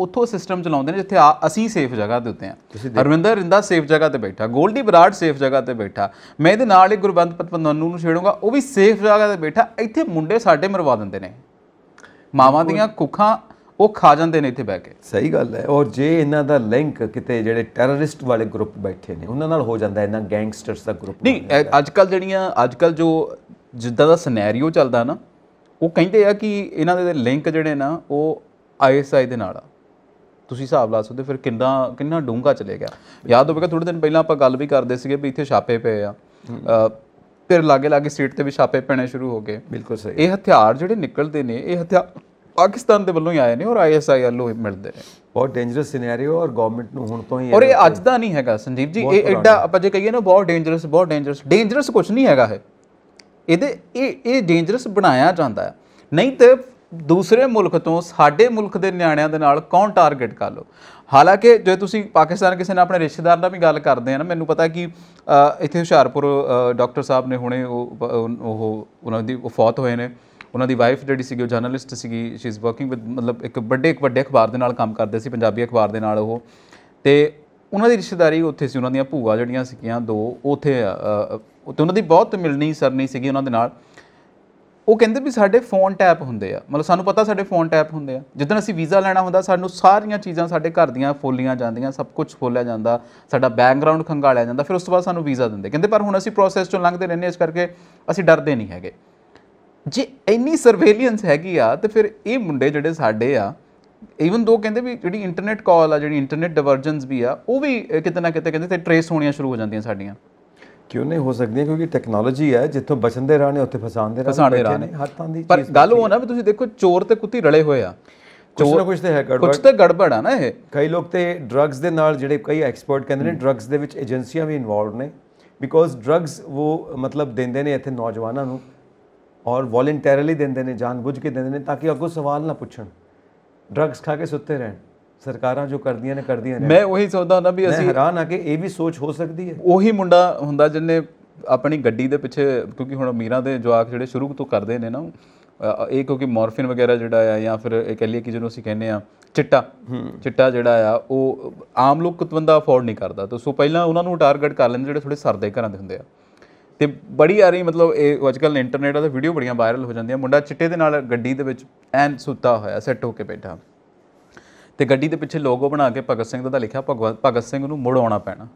ਉਥੋਂ ਸਿਸਟਮ ਚਲਾਉਂਦੇ ਨੇ ਜਿੱਥੇ ਅਸੀਂ ਸੇਫ ਜਗ੍ਹਾ ਤੇ ਹੁੰਦੇ ਆ ਹਰਵਿੰਦਰ ਰਿੰਦਾ ਸੇਫ ਜਗ੍ਹਾ ਤੇ ਬੈਠਾ ਗੋਲਡੀ ਬਰਾੜ ਸੇਫ ਜਗ੍ਹਾ ਤੇ ਬੈਠਾ ਮੈਂ ਇਹਦੇ ਨਾਲ ਹੀ ਗੁਰਬੰਦ ਪਤਪੰਨੂ ਨੂੰ ਛੇੜੂੰਗਾ ਉਹ ਵੀ ਸੇਫ ਜਗ੍ਹਾ ਤੇ ਬੈਠਾ ਇੱਥੇ ਮੁੰਡੇ ਸਾਡੇ ਮਰਵਾ ਦਿੰਦੇ ਨੇ ਮਾਵਾਂ ਦੀਆਂ ਕੁੱਖਾਂ ਉਹ ਖਾ ਜਾਂਦੇ ਨੇ ਇੱਥੇ ਬਹਿ ਕੇ ਸਹੀ ਗੱਲ ਹੈ ਔਰ ਜੇ ਇਹਨਾਂ ਦਾ ਲਿੰਕ ਕਿਤੇ ਜਿਹੜੇ ਟੈਰਰਿਸਟ ਵਾਲੇ ਗਰੁੱਪ ਬੈਠੇ ਨੇ ਉਹਨਾਂ ਨਾਲ ਹੋ ਜਾਂਦਾ ਇਹਨਾਂ ਗੈਂਗਸਟਰਸ ਦਾ ਗਰੁੱਪ ਨਹੀਂ ਅੱਜ ਕੱਲ ਜਿਹੜੀਆਂ ਅੱਜ ਕੱਲ ਜੋ ਜਿੱਦਾਂ ਦਾ ਸਿਨੈਰੀਓ ਚੱਲਦਾ ਨਾ ਉਹ ਕਹਿੰਦੇ ਆ ਕਿ ਇਹਨਾਂ ਦੇ ਲਿੰਕ ਜਿਹੜੇ ਨਾ ਉਹ ਆਈਐਸਆਈ ਦੇ ਨਾਲ ਆ ਤੁਸੀਂ ਹਿਸਾਬ ਲਾ ਸਕਦੇ ਫਿਰ ਕਿੰਨਾ ਕਿੰਨਾ ਡੂੰਘਾ ਚਲੇ ਗਿਆ ਯਾਦ ਹੋਵੇਗਾ ਥੋੜੇ ਦਿਨ ਪਹਿਲਾਂ ਆਪਾਂ ਗੱਲ ਵੀ ਕਰਦੇ ਸੀਗੇ ਵੀ ਇੱਥੇ ਛਾਪੇ ਪਏ ਆ ਫਿਰ ਲਾਗੇ ਲਾਗੇ ਸਟੇਟ ਤੇ ਵੀ ਛਾਪੇ ਪੈਣੇ ਸ਼ੁਰੂ ਹੋ ਗਏ ਬਿਲਕੁਲ ਸਹੀ ਇਹ ਹਥਿਆਰ ਜਿਹੜੇ ਨਿਕਲਦੇ ਨੇ ਇਹ ਹਥਿਆਰ ਪਾਕਿਸਤਾਨ ਦੇ ਵੱਲੋਂ ਹੀ ਆਏ ਨੇ ਔਰ ਆਈਐਸਆਈ ਵੱਲੋਂ ਹੀ ਮਿਲਦੇ ਨੇ ਬਹੁਤ ਡੇਂਜਰਸ ਸਿਨੈਰੀਓ ਔਰ ਗਵਰਨਮੈਂਟ ਨੂੰ ਹੁਣ ਤੋਂ ਹੀ ਔਰ ਇਹ ਅੱਜ ਦਾ ਨਹੀਂ ਹੈਗਾ ਸੰਦੀਪ ਜੀ ਇਹ ਐਡਾ ਆਪਾਂ ਜੇ ਕਹੀਏ ਨਾ ਬਹੁਤ ਡੇਂਜਰਸ ਬਹੁਤ ਡੇਂਜਰਸ ਡੇਂਜਰਸ ਕੁਝ ਨਹੀਂ ਹੈਗਾ ਇਹ ਇਹਦੇ ਇਹ ਇਹ ਡੇਂਜਰਸ ਬਣਾਇਆ ਜਾਂਦਾ ਹੈ ਨਹੀਂ ਤੇ ਦੂਸਰੇ ਮੁਲਕ ਤੋਂ ਸਾਡੇ ਮੁਲਕ ਦੇ ਨਿਆਣਿਆਂ ਦੇ ਨਾਲ ਕੌਣ ਟਾਰਗੇਟ ਕਰ ਲੋ ਹਾਲਾਂਕਿ ਜੇ ਤੁਸੀਂ ਪਾਕਿਸਤਾਨ ਕਿਸੇ ਨਾਲ ਆਪਣੇ ਰਿਸ਼ਤੇਦਾਰ ਨਾਲ ਵੀ ਗੱਲ ਕਰਦੇ ਆ ਨਾ ਮੈਨੂੰ ਪਤਾ ਕਿ ਇੱਥੇ ਹੁਸ਼ਿਆਰਪੁਰ ਡਾਕਟਰ ਸਾਹਿਬ ਨੇ ਹੁਣੇ ਉਹ ਉਹਨਾਂ ਦੀ ਫੌਤ ਹੋਏ ਨੇ ਉਹਨਾਂ ਦੀ ਵਾਈਫ ਜਿਹੜੀ ਸੀਗੀ ਉਹ ਜਰਨਲਿਸਟ ਸੀਗੀ ਸ਼ੀ ਇਜ਼ ਵਰਕਿੰਗ ਵਿਦ ਮਤਲਬ ਇੱਕ ਵੱਡੇ ਇੱਕ ਵੱਡੇ ਅਖਬਾਰ ਦੇ ਨਾਲ ਕੰਮ ਕਰਦੇ ਸੀ ਪੰਜਾਬੀ ਅਖਬਾਰ ਦੇ ਨਾਲ ਉਹ ਤੇ ਉਹਨਾਂ ਦੀ ਰਿਸ਼ਤੇਦਾਰੀ ਉੱਥੇ ਸੀ ਉਹਨਾਂ ਦੀਆਂ ਭੂਆ ਜਿਹੜੀਆਂ ਸੀਗੀਆਂ ਦੋ ਉੱਥੇ ਤੇ ਉਹਨਾਂ ਦੀ ਬਹੁਤ ਮਿਲਣੀ ਸਰਨੀ ਸੀਗੀ ਉਹਨਾਂ ਦੇ ਨਾਲ ਉਹ ਕਹਿੰਦੇ ਵੀ ਸਾਡੇ ਫੋਨ ਟੈਪ ਹੁੰਦੇ ਆ ਮਤਲਬ ਸਾਨੂੰ ਪਤਾ ਸਾਡੇ ਫੋਨ ਟੈਪ ਹੁੰਦੇ ਆ ਜਦੋਂ ਅਸੀਂ ਵੀਜ਼ਾ ਲੈਣਾ ਹੁੰਦਾ ਸਾਨੂੰ ਸਾਰੀਆਂ ਚੀਜ਼ਾਂ ਸਾਡੇ ਘਰ ਦੀਆਂ ਫੋਲੀਆਂ ਜਾਂਦੀਆਂ ਸਭ ਕੁਝ ਖੋਲਿਆ ਜਾਂਦਾ ਸਾਡਾ ਬੈਕਗ੍ਰਾਉਂਡ ਖੰਗਾਲਿਆ ਜਾਂਦਾ ਫਿਰ ਉਸ ਤੋਂ ਬਾਅਦ ਸਾਨੂੰ ਵੀਜ਼ਾ ਦਿੰਦੇ ਕਹਿੰਦੇ ਪਰ ਹੁਣ ਅਸੀਂ ਪ੍ਰੋਸੈਸ ਚੋਂ ਲੰਘਦੇ ਰਹਿੰਦੇ ਇਸ ਕਰਕੇ ਅਸੀਂ ਡਰਦੇ ਨਹੀਂ ਹੈਗੇ ਜੇ ਇੰਨੀ ਸਰਵੇਲੈਂਸ ਹੈਗੀ ਆ ਤੇ ਫਿਰ ਇਹ ਮੁੰਡੇ ਜਿਹੜੇ ਸਾਡੇ ਆ ਈਵਨ ਦੋ ਕਹਿੰਦੇ ਵੀ ਜਿਹੜੀ ਇੰਟਰਨੈਟ ਕਾਲ ਆ ਜਿਹੜੀ ਇੰਟਰਨੈਟ ਡਿਵਰਜਨਸ ਵੀ ਆ ਉਹ ਵੀ ਕਿਤੇ ਨਾ ਕਿਤੇ ਕਹਿੰਦੇ ਤੇ ਟ੍ਰੇਸ ਹੋਣੀਆਂ ਸ਼ੁਰੂ ਹੋ ਜਾਂਦੀਆਂ ਸਾਡੀਆਂ ਕਿਉਂ ਨਹੀਂ ਹੋ ਸਕਦੀਆਂ ਕਿਉਂਕਿ ਟੈਕਨੋਲੋਜੀ ਹੈ ਜਿੱਥੋਂ ਬਚਣ ਦੇ ਰਾਣੇ ਉੱਥੇ ਫਸਾਉਣ ਦੇ ਰਾਣੇ ਹੱਥਾਂ ਦੀ ਪਰ ਗੱਲ ਉਹ ਨਾ ਵੀ ਤੁਸੀਂ ਦੇਖੋ ਚੋਰ ਤੇ ਕੁੱਤੀ ਰਲੇ ਹੋਏ ਆ ਕੁਝ ਨਾ ਕੁਝ ਤੇ ਹੈ ਗੜਬੜ ਕੁਝ ਤੇ ਗੜਬੜ ਆ ਨਾ ਇਹ ਕਈ ਲੋਕ ਤੇ ਡਰੱਗਸ ਦੇ ਨਾਲ ਜਿਹੜੇ ਕਈ ਐਕਸਪਰਟ ਕਹਿੰਦੇ ਨੇ ਡਰੱਗਸ ਦੇ ਵਿੱਚ ਏਜੰਸੀਆਂ ਵੀ ਇਨਵੋਲਵ ਨੇ ਬਿਕੋਜ਼ ਡਰੱਗਸ ਉਹ ਮਤਲਬ ਦਿੰਦੇ ਨੇ ਇੱਥੇ ਨੌਜਵਾਨਾਂ ਨੂੰ ਔਰ ਵੋਲੰਟਰੀਲੀ ਦਿੰਦੇ ਨੇ ਬੁੱਝ ਕੇ ਦਿੰਦੇ ਨੇ ਤਾਂ ਕਿ ਅੱਗੋਂ ਸਵਾਲ ਨਾ ਪੁੱਛਣ ਡਰੱਗਸ ਖਾ ਕੇ ਸੁੱਤੇ ਰਹਿਣ ਸਰਕਾਰਾਂ ਜੋ ਕਰਦੀਆਂ ਨੇ ਕਰਦੀਆਂ ਨੇ ਮੈਂ ਉਹੀ ਸੋਚਦਾ ਹੁੰਦਾ ਵੀ ਅਸੀਂ ਹੈਰਾਨ ਆ ਕਿ ਇਹ ਵੀ ਸੋਚ ਹੋ ਸਕਦੀ ਹੈ ਉਹੀ ਮੁੰਡਾ ਹੁੰਦਾ ਜਿੰਨੇ ਆਪਣੀ ਗੱਡੀ ਦੇ ਪਿੱਛੇ ਕਿਉਂਕਿ ਹੁਣ ਅਮੀਰਾਂ ਦੇ ਜਵਾਕ ਜਿਹੜੇ ਸ਼ੁਰੂ ਤੋਂ ਕਰਦੇ ਨੇ ਨਾ ਇਹ ਕਿਉਂਕਿ ਮੋਰਫਿਨ ਵਗੈਰਾ ਜਿਹੜਾ ਆ ਜਾਂ ਫਿਰ ਇਹ ਕਹਿੰਦੇ ਕਿ ਜਿਹਨੂੰ ਅਸੀਂ ਕਹਿੰਦੇ ਆ ਚਿੱਟਾ ਚਿੱਟਾ ਜਿਹੜਾ ਆ ਉਹ ਆਮ ਲੋਕ ਕੁਤਵੰਦਾ ਅਫੋਰਡ ਨਹੀਂ ਕਰਦਾ ਤਾਂ ਸੋ ਪਹਿਲਾਂ ਉਹਨਾਂ ਨੂੰ ਟਾਰਗੇਟ ਕਰ ਲੈਂਦੇ ਜਿਹੜੇ ਥੋੜੇ ਸਰਦੇ ਘਰਾਂ ਦੇ ਹੁੰਦੇ ਆ ਤੇ ਬੜੀ ਆ ਰਹੀ ਮਤਲਬ ਇਹ ਅੱਜਕੱਲ ਇੰਟਰਨੈਟ ਤੇ ਵੀਡੀਓ ਬੜੀਆਂ ਵਾਇਰਲ ਹੋ ਜਾਂਦੀਆਂ ਮੁੰਡਾ ਚਿੱਟੇ ਦੇ ਨਾਲ ਗੱਡੀ ਦੇ ਵਿੱਚ ਐਨ ਸੁੱਤਾ ਹੋਇਆ ਸੈੱਟ ਹੋ ਕੇ ਬੈਠਾ ਤੇ ਗੱਡੀ ਦੇ ਪਿੱਛੇ ਲੋਗੋ ਬਣਾ ਕੇ ਭਗਤ ਸਿੰਘ ਦਾ ਲਿਖਿਆ ਭਗਤ ਸਿੰਘ ਨੂੰ ਮੁੜ ਆਉਣਾ ਪੈਣਾ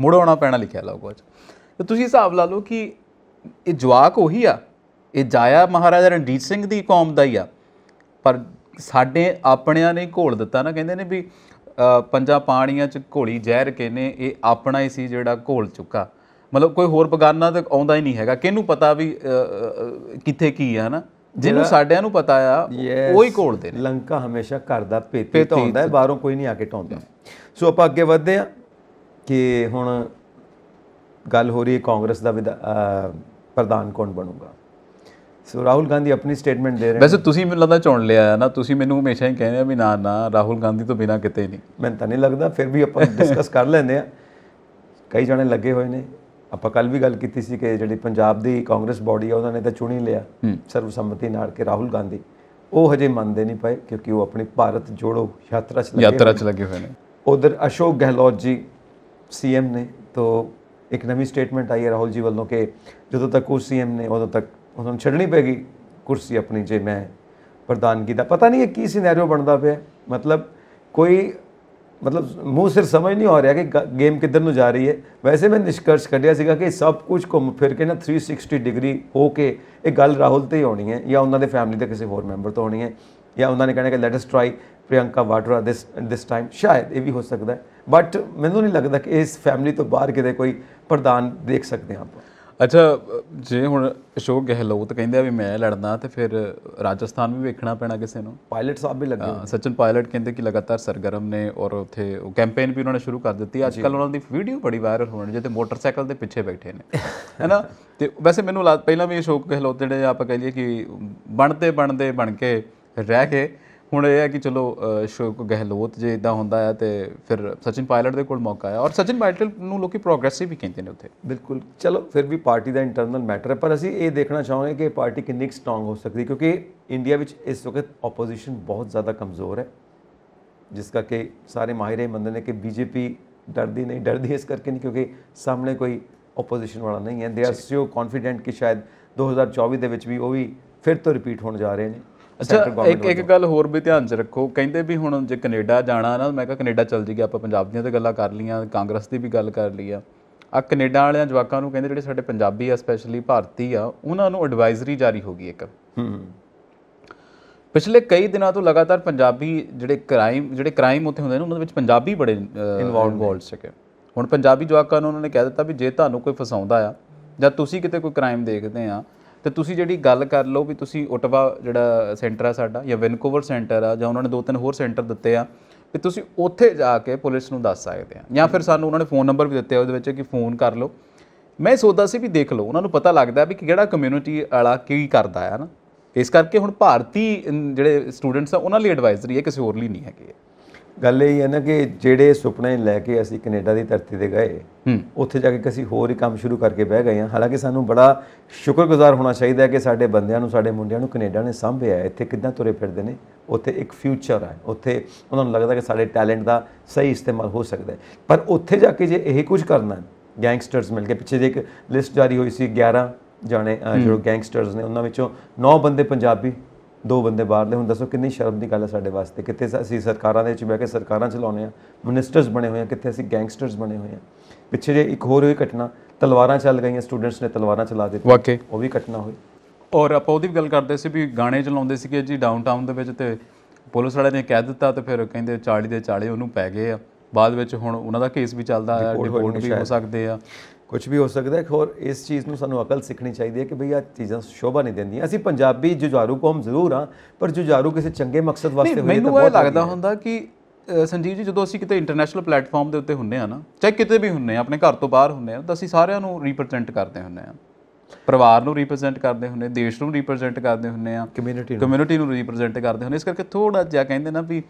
ਮੁੜ ਆਉਣਾ ਪੈਣਾ ਲਿਖਿਆ ਲੋਗੋ 'ਚ ਤੇ ਤੁਸੀਂ ਹਿਸਾਬ ਲਾ ਲਓ ਕਿ ਇਹ ਜਵਾਕ ਉਹੀ ਆ ਇਹ ਜਾਇਆ ਮਹਾਰਾਜਾ ਰਣਜੀਤ ਸਿੰਘ ਦੀ ਕੌਮ ਦਾ ਹੀ ਆ ਪਰ ਸਾਡੇ ਆਪਣਿਆਂ ਨੇ ਘੋਲ ਦਿੱਤਾ ਨਾ ਕਹਿੰਦੇ ਨੇ ਵੀ ਪੰਜਾਂ ਪਾਣੀਆਂ 'ਚ ਘੋਲੀ ਜ਼ਹਿਰ ਕੇਨੇ ਇਹ ਆਪਣਾ ਹੀ ਸੀ ਜਿਹੜਾ ਘੋਲ ਚੁੱਕਾ ਮਤਲਬ ਕੋਈ ਹੋਰ ਬਗਾਨਾ ਤੇ ਆਉਂਦਾ ਹੀ ਨਹੀਂ ਹੈਗਾ ਕਿਹਨੂੰ ਪਤਾ ਵੀ ਕਿੱਥੇ ਕੀ ਹੈ ਨਾ ਜਿਹਨੂੰ ਸਾਡਿਆਂ ਨੂੰ ਪਤਾ ਆ ਉਹ ਹੀ ਕੋਲਦੇ ਨੇ ਲੰਕਾ ਹਮੇਸ਼ਾ ਘਰ ਦਾ ਪੇਤੀ ਟਾਉਂਦਾ ਹੈ ਬਾਹਰੋਂ ਕੋਈ ਨਹੀਂ ਆ ਕੇ ਟੋਂਦਾ ਸੋ ਆਪਾਂ ਅੱਗੇ ਵਧਦੇ ਆ ਕਿ ਹੁਣ ਗੱਲ ਹੋ ਰਹੀ ਹੈ ਕਾਂਗਰਸ ਦਾ ਪ੍ਰਧਾਨ ਕੌਣ ਬਣੂਗਾ ਸੋ ਰਾਹੁਲ ਗਾਂਧੀ ਆਪਣੀ ਸਟੇਟਮੈਂਟ ਦੇ ਰਹੇ ਵੈਸੇ ਤੁਸੀਂ ਮੈਨੂੰ ਲੱਗਦਾ ਚੁਣ ਲਿਆ ਆ ਨਾ ਤੁਸੀਂ ਮੈਨੂੰ ਹਮੇਸ਼ਾ ਹੀ ਕਹਿੰਦੇ ਆ ਵੀ ਨਾ ਨਾ ਰਾਹੁਲ ਗਾਂਧੀ ਤੋਂ ਬਿਨਾ ਕਿਤੇ ਨਹੀਂ ਮੈਨੂੰ ਤਾਂ ਨਹੀਂ ਲੱਗਦਾ ਫਿਰ ਵੀ ਆਪਾਂ ਡਿਸਕਸ ਕਰ ਲੈਂਦੇ ਆ ਕਈ ਜਣੇ ਲੱਗੇ ਹੋਏ ਨੇ ਆਪਾਂ ਕੱਲ ਵੀ ਗੱਲ ਕੀਤੀ ਸੀ ਕਿ ਜਿਹੜੀ ਪੰਜਾਬ ਦੀ ਕਾਂਗਰਸ ਬਾਡੀ ਆ ਉਹਨਾਂ ਨੇ ਤਾਂ ਚੁਣੀ ਲਿਆ ਸਰਵ ਸੰਮਤੀ ਨਾਲ ਕਿ ਰਾਹੁਲ ਗਾਂਧੀ ਉਹ ਹਜੇ ਮੰਨਦੇ ਨਹੀਂ ਪਏ ਕਿਉਂਕਿ ਉਹ ਆਪਣੀ ਭਾਰਤ ਜੋੜੋ ਯਾਤਰਾ 'ਚ ਲੱਗੇ ਯਾਤਰਾ 'ਚ ਲੱਗੇ ਹੋਏ ਨੇ ਉਧਰ ਅਸ਼ੋਕ ਗਹਿਲੋਤ ਜੀ ਸੀਐਮ ਨੇ ਤੋਂ ਇੱਕ ਨਵੀਂ ਸਟੇਟਮੈਂਟ ਆਈ ਹੈ ਰਾਹੁਲ ਜੀ ਵੱਲੋਂ ਕਿ ਜਦੋਂ ਤੱਕ ਉਹ ਸੀਐਮ ਨੇ ਉਦੋਂ ਤੱਕ ਉਹਨਾਂ ਨੂੰ ਛੱਡਣੀ ਪੈਗੀ ਕੁਰਸੀ ਆਪਣੀ ਜੇ ਮੈਂ ਪ੍ਰਧਾਨਗੀ ਦਾ ਪਤਾ ਨਹੀਂ ਇਹ ਕੀ ਸਿਨੈਰੀਓ ਬਣਦਾ ਪਿਆ ਮਤਲਬ ਕੋਈ ਮਤਲਬ ਮੂੰਹ ਸਿਰ ਸਮਝ ਨਹੀਂ ਆ ਰਿਹਾ ਕਿ ਗੇਮ ਕਿੱਧਰ ਨੂੰ ਜਾ ਰਹੀ ਹੈ ਵੈਸੇ ਮੈਂ ਨਿਸ਼ਕਰਸ਼ ਕੱਢਿਆ ਸੀਗਾ ਕਿ ਸਭ ਕੁਝ ਘੁੰਮ ਫਿਰ ਕੇ ਨਾ 360 ਡਿਗਰੀ ਹੋ ਕੇ ਇਹ ਗੱਲ ਰਾਹੁਲ ਤੇ ਹੀ ਆਉਣੀ ਹੈ ਜਾਂ ਉਹਨਾਂ ਦੇ ਫੈਮਿਲੀ ਦੇ ਕਿਸੇ ਹੋਰ ਮੈਂਬਰ ਤੋਂ ਆਉਣੀ ਹੈ ਜਾਂ ਉਹਨਾਂ ਨੇ ਕਹਿਣਾ ਕਿ let us try Priyanka Vadra this this time ਸ਼ਾਇਦ ਇਹ ਵੀ ਹੋ ਸਕਦਾ ਹੈ ਬਟ ਮੈਨੂੰ ਨਹੀਂ ਲੱਗਦਾ ਕਿ ਇਸ ਫੈਮਿਲੀ ਤੋਂ ਬਾਹਰ ਕਿਤੇ ਕੋਈ ਪ੍ਰਧਾਨ ਦੇਖ ਸਕਦੇ ਆਪਾਂ ਅੱਛਾ ਜੇ ਹੁਣ ਅਸ਼ੋਕ ਗਹਿਲੋਤ ਕਹਿੰਦੇ ਆ ਵੀ ਮੈਂ ਲੜਨਾ ਤੇ ਫਿਰ ਰਾਜਸਥਾਨ ਵੀ ਵੇਖਣਾ ਪੈਣਾ ਕਿਸੇ ਨੂੰ ਪਾਇਲਟ ਸਾਹਿਬ ਵੀ ਲੱਗੇ ਸਚਨ ਪਾਇਲਟ ਕਹਿੰਦੇ ਕਿ ਲਗਾਤਾਰ ਸਰਗਰਮ ਨੇ ਔਰ ਉੱਥੇ ਉਹ ਕੈਂਪੇਨ ਵੀ ਉਹਨਾਂ ਨੇ ਸ਼ੁਰੂ ਕਰ ਦਿੱਤੀ ਅੱਜ ਕੱਲ ਉਹਨਾਂ ਦੀ ਵੀਡੀਓ ਬੜੀ ਵਾਇਰਲ ਹੋਣ ਜਿੱਤੇ ਮੋਟਰਸਾਈਕਲ ਦੇ ਪਿੱਛੇ ਬੈਠੇ ਨੇ ਹੈਨਾ ਤੇ ਵੈਸੇ ਮੈਨੂੰ ਪਹਿਲਾਂ ਵੀ ਅਸ਼ੋਕ ਗਹਿਲੋਤ ਜਿਹੜੇ ਆਪਾਂ ਕਹ ਕਿ ਬਣਦੇ ਬਣਦੇ ਬਣ ਕੇ ਰਹਿ ਕੇ ਹੁਣ ਇਹ ਹੈ ਕਿ ਚਲੋ ਸ਼ੋਕ ਗਹਿਲੋਤ ਜੇ ਇਦਾਂ ਹੁੰਦਾ ਹੈ ਤੇ ਫਿਰ ਸਚਿਨ ਪਾਇਲਟ ਦੇ ਕੋਲ ਮੌਕਾ ਹੈ ਔਰ ਸਚਿਨ ਪਾਇਲਟ ਨੂੰ ਲੋਕੀ ਪ੍ਰੋਗਰੈਸਿਵ ਵੀ ਕਹਿੰਦੇ ਨੇ ਉੱਥੇ ਬਿਲਕੁਲ ਚਲੋ ਫਿਰ ਵੀ ਪਾਰਟੀ ਦਾ ਇੰਟਰਨਲ ਮੈਟਰ ਹੈ ਪਰ ਅਸੀਂ ਇਹ ਦੇਖਣਾ ਚਾਹਾਂਗੇ ਕਿ ਪਾਰਟੀ ਕਿੰਨੀ ਸਟਰੋਂਗ ਹੋ ਸਕਦੀ ਕਿਉਂਕਿ ਇੰਡੀਆ ਵਿੱਚ ਇਸ ਵਕਤ ਆਪੋਜੀਸ਼ਨ ਬਹੁਤ ਜ਼ਿਆਦਾ ਕਮਜ਼ੋਰ ਹੈ ਜਿਸ ਦਾ ਕਿ ਸਾਰੇ ਮਾਹਿਰੇ ਮੰਨਦੇ ਨੇ ਕਿ ਬੀਜੇਪੀ ਡਰਦੀ ਨਹੀਂ ਡਰਦੀ ਇਸ ਕਰਕੇ ਨਹੀਂ ਕਿਉਂਕਿ ਸਾਹਮਣੇ ਕੋਈ ਆਪੋਜੀਸ਼ਨ ਵਾਲਾ ਨਹੀਂ ਹੈ ਦੇ ਆਰ ਸੋ ਕੌਨਫੀਡੈਂਟ ਕਿ ਸ਼ਾਇਦ 2024 ਦੇ ਵਿੱਚ ਵੀ ਉਹ ਵੀ ਫਿਰ ਤੋਂ ਰਿਪੀਟ ਹੋਣ ਜਾ ਰਹੇ ਨੇ ਅੱਛਾ ਇੱਕ ਇੱਕ ਗੱਲ ਹੋਰ ਵੀ ਧਿਆਨ 'ਚ ਰੱਖੋ ਕਹਿੰਦੇ ਵੀ ਹੁਣ ਜੇ ਕੈਨੇਡਾ ਜਾਣਾ ਨਾ ਮੈਂ ਕਿਹਾ ਕੈਨੇਡਾ ਚੱਲ ਜੀਗੇ ਆਪਾਂ ਪੰਜਾਬ ਦੀਆਂ ਤਾਂ ਗੱਲਾਂ ਕਰ ਲੀਆਂ ਕਾਂਗਰਸ ਦੀ ਵੀ ਗੱਲ ਕਰ ਲਈ ਆ ਆ ਕੈਨੇਡਾ ਵਾਲਿਆਂ ਜਵਾਕਾਂ ਨੂੰ ਕਹਿੰਦੇ ਜਿਹੜੇ ਸਾਡੇ ਪੰਜਾਬੀ ਆ ਸਪੈਸ਼ਲੀ ਭਾਰਤੀ ਆ ਉਹਨਾਂ ਨੂੰ ਐਡਵਾਈਜ਼ਰੀ ਜਾਰੀ ਹੋ ਗਈ ਇੱਕ ਹੂੰ ਪਿਛਲੇ ਕਈ ਦਿਨਾਂ ਤੋਂ ਲਗਾਤਾਰ ਪੰਜਾਬੀ ਜਿਹੜੇ ਕ੍ਰਾਈਮ ਜਿਹੜੇ ਕ੍ਰਾਈਮ ਉੱਥੇ ਹੁੰਦੇ ਨੇ ਉਹਨਾਂ ਦੇ ਵਿੱਚ ਪੰਜਾਬੀ ਬੜੇ ਇਨਵੋਲਡ ਸਕੇ ਹੁਣ ਪੰਜਾਬੀ ਜਵਾਕਾਂ ਨੂੰ ਉਹਨਾਂ ਨੇ ਕਹਿ ਦਿੱਤਾ ਵੀ ਜੇ ਤੁਹਾਨੂੰ ਕੋਈ ਫਸਾਉਂਦਾ ਆ ਜਾਂ ਤੁਸੀਂ ਕਿਤੇ ਕੋਈ ਕ੍ਰਾਈਮ ਦੇਖਦੇ ਆ ਤੇ ਤੁਸੀਂ ਜਿਹੜੀ ਗੱਲ ਕਰ ਲਓ ਵੀ ਤੁਸੀਂ ਓਟਵਾ ਜਿਹੜਾ ਸੈਂਟਰ ਆ ਸਾਡਾ ਜਾਂ ਵੈਨਕੂਵਰ ਸੈਂਟਰ ਆ ਜਾਂ ਉਹਨਾਂ ਨੇ ਦੋ ਤਿੰਨ ਹੋਰ ਸੈਂਟਰ ਦਿੱਤੇ ਆ ਵੀ ਤੁਸੀਂ ਉੱਥੇ ਜਾ ਕੇ ਪੁਲਿਸ ਨੂੰ ਦੱਸ ਸਕਦੇ ਆ ਜਾਂ ਫਿਰ ਸਾਨੂੰ ਉਹਨਾਂ ਨੇ ਫੋਨ ਨੰਬਰ ਵੀ ਦਿੱਤੇ ਆ ਉਹਦੇ ਵਿੱਚ ਕਿ ਫੋਨ ਕਰ ਲਓ ਮੈਂ ਸੋਚਦਾ ਸੀ ਵੀ ਦੇਖ ਲਓ ਉਹਨਾਂ ਨੂੰ ਪਤਾ ਲੱਗਦਾ ਵੀ ਕਿ ਕਿਹੜਾ ਕਮਿਊਨਿਟੀ ਵਾਲਾ ਕੀ ਕਰਦਾ ਆ ਨਾ ਇਸ ਕਰਕੇ ਹੁਣ ਭਾਰਤੀ ਜਿਹੜੇ ਸਟੂਡੈਂਟਸ ਆ ਉਹਨਾਂ ਲਈ ਐਡਵਾਈਜ਼ਰੀ ਹੈ ਕਿਸੇ ਹੋਰ ਲਈ ਨਹੀਂ ਹੈਗੀ ਗੱਲ ਇਹ ਹੈ ਨਾ ਕਿ ਜਿਹੜੇ ਸੁਪਨੇ ਲੈ ਕੇ ਅਸੀਂ ਕੈਨੇਡਾ ਦੀ ਧਰਤੀ ਤੇ ਗਏ ਉੱਥੇ ਜਾ ਕੇ ਅਸੀਂ ਹੋਰ ਹੀ ਕੰਮ ਸ਼ੁਰੂ ਕਰਕੇ ਬਹਿ ਗਏ ਹਾਂ ਹਾਲਾਂਕਿ ਸਾਨੂੰ ਬੜਾ ਸ਼ੁਕਰਗੁਜ਼ਾਰ ਹੋਣਾ ਚਾਹੀਦਾ ਹੈ ਕਿ ਸਾਡੇ ਬੰਦਿਆਂ ਨੂੰ ਸਾਡੇ ਮੁੰਡਿਆਂ ਨੂੰ ਕੈਨੇਡਾ ਨੇ ਸੰਭਿਆ ਇੱਥੇ ਕਿੱਦਾਂ ਤੁਰੇ ਫਿਰਦੇ ਨੇ ਉੱਥੇ ਇੱਕ ਫਿਊਚਰ ਹੈ ਉੱਥੇ ਉਹਨਾਂ ਨੂੰ ਲੱਗਦਾ ਕਿ ਸਾਡੇ ਟੈਲੈਂਟ ਦਾ ਸਹੀ ਇਸਤੇਮਾਲ ਹੋ ਸਕਦਾ ਹੈ ਪਰ ਉੱਥੇ ਜਾ ਕੇ ਜੇ ਇਹ ਕੁਝ ਕਰਨਾ ਗੈਂਗਸਟਰਸ ਮਿਲ ਕੇ ਪਿੱਛੇ ਦੀ ਇੱਕ ਲਿਸਟ ਜਾਰੀ ਹੋਈ ਸੀ 11 ਜਾਣੇ ਜਿਹੜੇ ਗੈਂਗਸਟਰਸ ਨੇ ਉਹਨਾਂ ਵਿੱਚੋਂ 9 ਬੰਦੇ ਪੰਜਾਬੀ ਦੋ ਬੰਦੇ ਬਾਹਰਲੇ ਹੁਣ ਦੱਸੋ ਕਿੰਨੀ ਸ਼ਰਮ ਦੀ ਗੱਲ ਹੈ ਸਾਡੇ ਵਾਸਤੇ ਕਿੱਥੇ ਅਸੀਂ ਸਰਕਾਰਾਂ ਦੇ ਵਿੱਚ ਬਹਿ ਕੇ ਸਰਕਾਰਾਂ ਚਲਾਉਨੇ ਆ ਮਿਨਿਸਟਰਸ ਬਣੇ ਹੋਏ ਆ ਕਿੱਥੇ ਅਸੀਂ ਗੈਂਗਸਟਰਸ ਬਣੇ ਹੋਏ ਆ ਪਿੱਛੇ ਜੇ ਇੱਕ ਹੋਰ ਹੋਈ ਘਟਨਾ ਤਲਵਾਰਾਂ ਚੱਲ ਗਈਆਂ ਸਟੂਡੈਂਟਸ ਨੇ ਤਲਵਾਰਾਂ ਚਲਾ ਦਿੱਤੀ ਉਹ ਵੀ ਘਟਨਾ ਹੋਈ ਔਰ ਆਪਾਂ ਉਹਦੀ ਵੀ ਗੱਲ ਕਰਦੇ ਸੀ ਵੀ ਗਾਣੇ ਚਲਾਉਂਦੇ ਸੀਗੇ ਜੀ ਡਾਊਨਟਾਊਨ ਦੇ ਵਿੱਚ ਤੇ ਪੁਲਿਸ ਵਾਲਿਆਂ ਨੇ ਕਹਿ ਦਿੱਤਾ ਤੇ ਫਿਰ ਕਹਿੰਦੇ 40 ਦੇ 40 ਉਹਨੂੰ ਪੈ ਗਏ ਆ ਬਾਅਦ ਵਿੱਚ ਹੁਣ ਉਹਨਾਂ ਦਾ ਕੇਸ ਵੀ ਚੱਲਦਾ ਆ ਡਿਪੋਰਟ ਵੀ ਹੋ ਸਕਦੇ ਆ ਕੁਝ ਵੀ ਹੋ ਸਕਦਾ ਹੈ ਹੋਰ ਇਸ ਚੀਜ਼ ਨੂੰ ਸਾਨੂੰ ਅਕਲ ਸਿੱਖਣੀ ਚਾਹੀਦੀ ਹੈ ਕਿ ਭਈ ਆ ਚੀਜ਼ਾਂ ਸ਼ੋਭਾ ਨਹੀਂ ਦਿੰਦੀਆਂ ਅਸੀਂ ਪੰਜਾਬੀ ਜੁਝਾਰੂ ਕੌਮ ਜ਼ਰੂਰ ਆ ਪਰ ਜੁਝਾਰੂ ਕਿਸੇ ਚੰਗੇ ਮਕਸਦ ਵਾਸਤੇ ਹੋਈ ਤਾਂ ਬਹੁਤ ਮੈਨੂੰ ਲੱਗਦਾ ਹੁੰਦਾ ਕਿ ਸੰਜੀਵ ਜੀ ਜਦੋਂ ਅਸੀਂ ਕਿਤੇ ਇੰਟਰਨੈਸ਼ਨਲ ਪਲੇਟਫਾਰਮ ਦੇ ਉੱਤੇ ਹੁੰਨੇ ਆ ਨਾ ਚਾਹੇ ਕਿਤੇ ਵੀ ਹੁੰਨੇ ਆ ਆਪਣੇ ਘਰ ਤੋਂ ਬਾਹਰ ਹੁੰਨੇ ਆ ਤਾਂ ਅਸੀਂ ਸਾਰਿਆਂ ਨੂੰ ਰਿਪਰੈਜ਼ੈਂਟ ਕਰਦੇ ਹੁੰਨੇ ਆ ਪਰਿਵਾਰ ਨੂੰ ਰਿਪਰੈਜ਼ੈਂਟ ਕਰਦੇ ਹੁੰਨੇ ਦੇਸ਼ ਨੂੰ ਰਿਪਰੈਜ਼ੈਂਟ ਕਰਦੇ ਹੁੰਨੇ ਆ ਕਮਿਊਨਿਟੀ ਨੂੰ ਕਮਿਊਨਿਟੀ ਨੂੰ ਰਿਪਰੈਜ਼ੈਂਟ ਕਰਦੇ ਹੁੰਨੇ ਇਸ ਕਰਕੇ ਥੋੜਾ ਜਿਹਾ ਕਹਿੰਦੇ ਨਾ ਵੀ